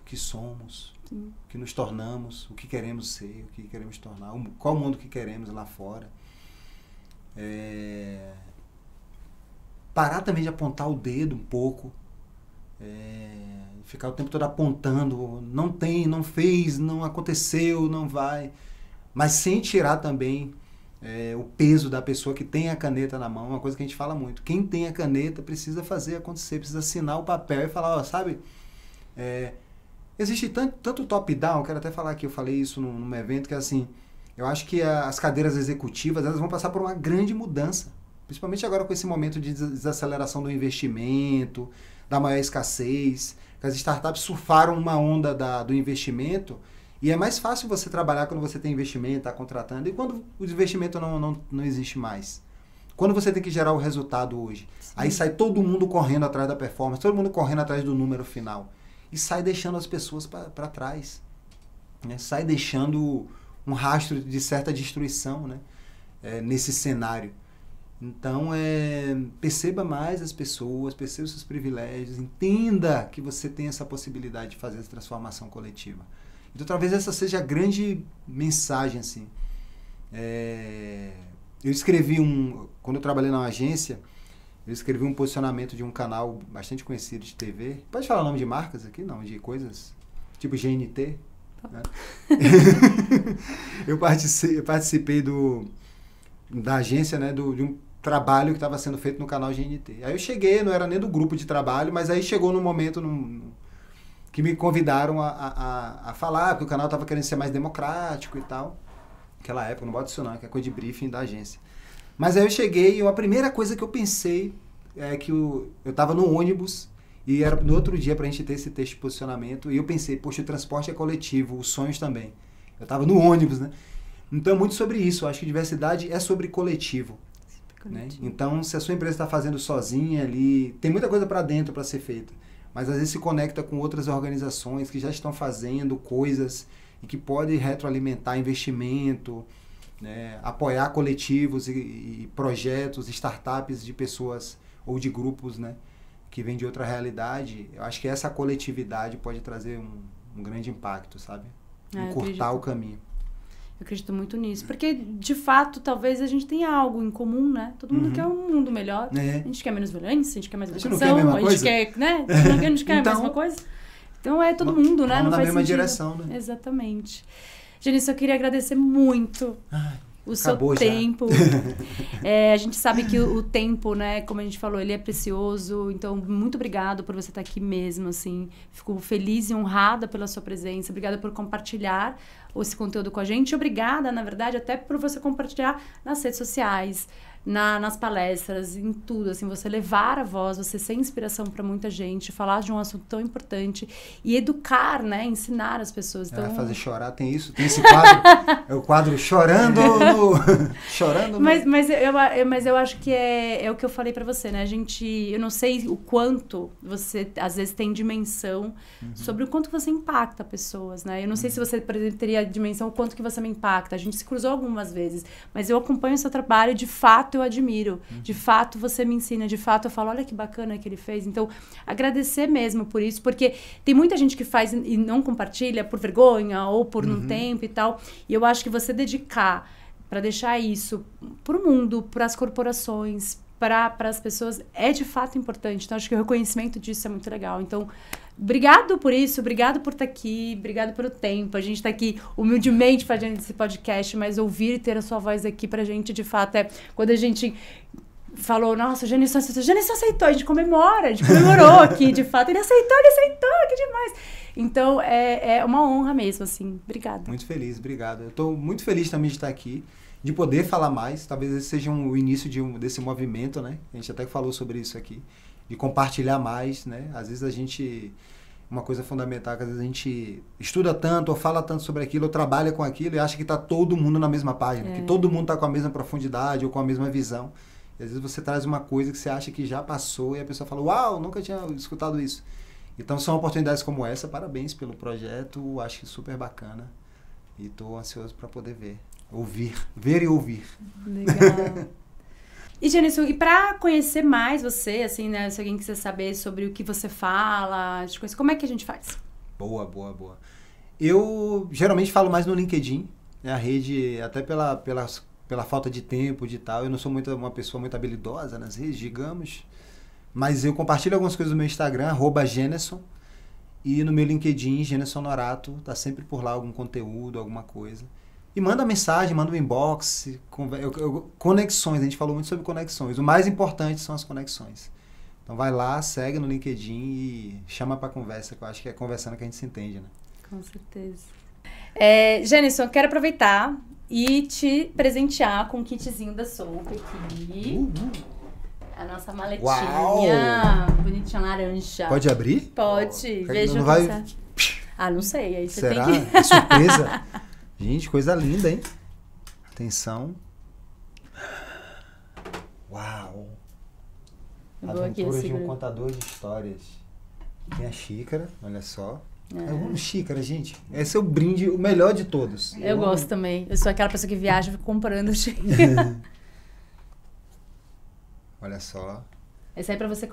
o que somos, Sim. o que nos tornamos, o que queremos ser, o que queremos tornar, qual mundo que queremos lá fora. É... Parar também de apontar o dedo um pouco. É... Ficar o tempo todo apontando, não tem, não fez, não aconteceu, não vai. Mas sem tirar também é, o peso da pessoa que tem a caneta na mão, é uma coisa que a gente fala muito. Quem tem a caneta precisa fazer acontecer, precisa assinar o papel e falar, ó, sabe? É, existe tanto, tanto top-down, quero até falar aqui, eu falei isso num, num evento, que é assim, eu acho que a, as cadeiras executivas elas vão passar por uma grande mudança. Principalmente agora com esse momento de desaceleração do investimento, da maior escassez, que as startups surfaram uma onda da, do investimento e é mais fácil você trabalhar quando você tem investimento, está contratando, e quando o investimento não, não, não existe mais. Quando você tem que gerar o resultado hoje. Sim. Aí sai todo mundo correndo atrás da performance, todo mundo correndo atrás do número final. E sai deixando as pessoas para trás. Né? Sai deixando um rastro de certa destruição né? É, nesse cenário. Então, é, perceba mais as pessoas, perceba os seus privilégios, entenda que você tem essa possibilidade de fazer essa transformação coletiva. Então talvez essa seja a grande mensagem, assim. É, eu escrevi um... Quando eu trabalhei na agência, eu escrevi um posicionamento de um canal bastante conhecido de TV. Pode falar o nome de marcas aqui? Não, de coisas? Tipo GNT? Né? [LAUGHS] eu, participei, do, da agência, né, do, de um trabalho que estava sendo feito no canal GNT. Aí eu cheguei, não era nem do grupo de trabalho, mas aí chegou no momento, num, que me convidaram a, a, a falar, porque o canal estava querendo ser mais democrático e tal. Naquela época, não bota isso não, que é coisa de briefing da agência. Mas aí eu cheguei e a primeira coisa que eu pensei é que eu, eu no ônibus e era no outro dia para a gente ter esse texto de posicionamento e eu pensei, poxa, o transporte é coletivo, os sonhos também. Eu estava no ônibus, né? Então é muito sobre isso. Eu acho que diversidade é sobre coletivo. Né? Então, se a sua empresa está fazendo sozinha ali, tem muita coisa para dentro para ser feita mas às vezes se conecta com outras organizações que já estão fazendo coisas e que podem retroalimentar investimento, né, apoiar coletivos e, e, projetos, startups de pessoas ou de grupos né, que vêm de outra realidade. Eu acho que essa coletividade pode trazer um, um grande impacto, sabe? Cortar ah, Encurtar o caminho. Eu acredito muito nisso. Porque, de fato, talvez a gente tenha algo em comum, né? Todo mundo uhum. quer um mundo melhor. É. A gente quer menos violência, a gente quer mais educação, a, a, gente quer, né? [LAUGHS] É. A gente não quer então, a mesma então, coisa. Então é todo mundo, né? Não na faz mesma sentido. direção, né? Exatamente. Janice, eu queria agradecer muito. Ai o Acabou seu tempo. [LAUGHS] é, a gente sabe que o, o, tempo, né, como a gente falou, ele é precioso. Então, muito obrigado por você estar aqui mesmo, assim. Fico feliz e honrada pela sua presença. Obrigada por compartilhar esse conteúdo com a gente. Obrigada, na verdade, até por você compartilhar nas redes sociais na, nas palestras, em tudo, assim, você levar a voz, você ser inspiração para muita gente, falar de um assunto tão importante e educar, né, ensinar as pessoas. É, então... fazer chorar, tem isso, tem esse quadro, é o quadro chorando [LAUGHS] no... [LAUGHS] chorando no... Mas, mas, eu, eu, mas eu acho que é, é o que eu falei para você, né, a gente, eu não sei o quanto você, às vezes, tem dimensão uhum. sobre o quanto você impacta pessoas, né, eu não uhum. sei se uhum. você, por exemplo, teria dimensão o quanto que você me impacta, a gente se cruzou algumas vezes, mas eu acompanho o seu trabalho de fato fato eu admiro, uhum. de fato você me ensina, de fato eu falo, olha que bacana que ele fez. Então, agradecer mesmo por isso, porque tem muita gente que faz e não compartilha por vergonha ou por uhum. não tempo e tal. E eu acho que você dedicar para deixar isso para o mundo, para as corporações, para as pessoas é de fato importante. Então, acho que o reconhecimento disso é muito legal. Então, obrigado por isso, obrigado por estar tá aqui, obrigado pelo tempo. A gente está aqui humildemente fazendo esse podcast, mas ouvir e ter a sua voz aqui para a gente, de fato, é quando a gente falou, nossa, o Janison aceitou. O aceitou, a gente comemora, a gente comemorou aqui, de fato. Ele aceitou, ele aceitou, que demais. Então, é, é uma honra mesmo, assim. Obrigada. Muito feliz, obrigado. Eu estou muito feliz também de estar aqui de poder falar mais. Talvez esse seja um, o início de um, desse movimento, né? A gente até falou sobre isso aqui, de compartilhar mais, né? Às vezes a gente uma coisa fundamental é que às vezes a gente estuda tanto ou fala tanto sobre aquilo, ou trabalha com aquilo e acha que está todo mundo na mesma página, é. que todo mundo está com a mesma profundidade ou com a mesma visão. E, às vezes você traz uma coisa que você acha que já passou e a pessoa fala: Uau, nunca tinha escutado isso. Então são oportunidades como essa. Parabéns pelo projeto, acho super bacana e estou ansioso para poder ver. Ouvir, ver e ouvir. Legal. [LAUGHS] E, Janison, e para conhecer mais você, assim, né? Se alguém quiser saber sobre o que você fala, as coisas, como é que a gente faz? Boa, boa, boa. Eu geralmente falo mais no LinkedIn, né, a rede, até pela, pela, pela falta de tempo de tal. Eu não sou muito, uma pessoa muito habilidosa nas redes, digamos. Mas eu compartilho algumas coisas no meu Instagram, arroba E no meu LinkedIn, Geneson Norato, tá sempre por lá algum conteúdo, alguma coisa. E manda mensagem, manda um inbox, conexões. A gente falou muito sobre conexões. O mais importante são as conexões. Então vai lá, segue no LinkedIn e chama para conversa, que eu acho que é conversando que a gente se entende, né? Com certeza. É, Janison, quero aproveitar e te presentear com o um kitzinho da Soap aqui. Uhum. A nossa maletinha. Uau. Bonitinha, laranja. Pode abrir? Pode. Veja o que vai... Ah, não sei. Aí você Será? tem que... É surpresa? [LAUGHS] Gente, coisa linda, hein? Atenção. Uau! Aventuras de um contador de histórias. Tem a xícara, olha só. É. Eu amo xícara, gente. Esse é o brinde, o melhor de todos. Eu, eu gosto amo. também. Eu sou aquela pessoa que viaja comprando xícara. [LAUGHS] olha só. Esse aí é pra você.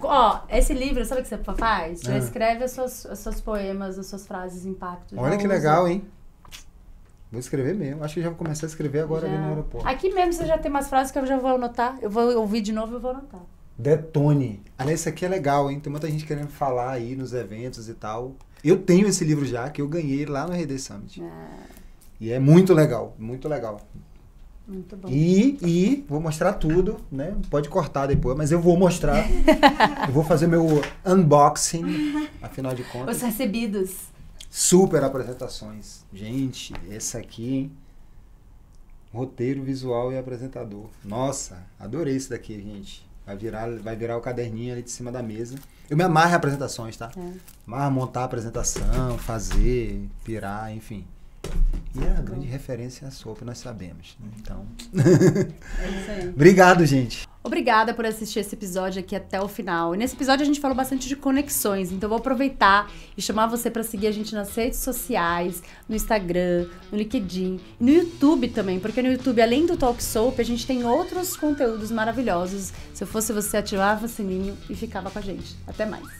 Ó, oh, esse livro, sabe o que você faz? Você ah. escreve os seus, os seus poemas, as suas frases, impactos. Olha que usa. legal, hein? Vou escrever mesmo. Acho que já vou começar a escrever agora já. ali no aeroporto. Aqui mesmo você já tem umas frases que eu já vou anotar. Eu vou ouvir de novo e vou anotar. Detone. Aliás, isso aqui é legal, hein? Tem muita gente querendo falar aí nos eventos e tal. Eu tenho esse livro já, que eu ganhei lá no RD Summit. É. E é muito legal, muito legal. Muito bom. E, e vou mostrar tudo, né? Pode cortar depois, mas eu vou mostrar. [LAUGHS] eu vou fazer meu unboxing, afinal de contas. Os recebidos super apresentações. Gente, esse aqui, roteiro visual e apresentador. Nossa, adorei isso daqui, gente. Vai virar, vai virar o caderninho ali de cima da mesa. Eu me amarro em apresentações, tá? É. Amarro montar a apresentação, fazer, pirar, enfim. E a grande referência é a sopa, nós sabemos. Né? Então. É isso aí. [LAUGHS] Obrigado, gente. Obrigada por assistir esse episódio aqui até o final. E nesse episódio a gente falou bastante de conexões, então vou aproveitar e chamar você para seguir a gente nas redes sociais, no Instagram, no LinkedIn e no YouTube também, porque no YouTube, além do Talk Soap, a gente tem outros conteúdos maravilhosos. Se eu fosse você, ativava o sininho e ficava com a gente. Até mais.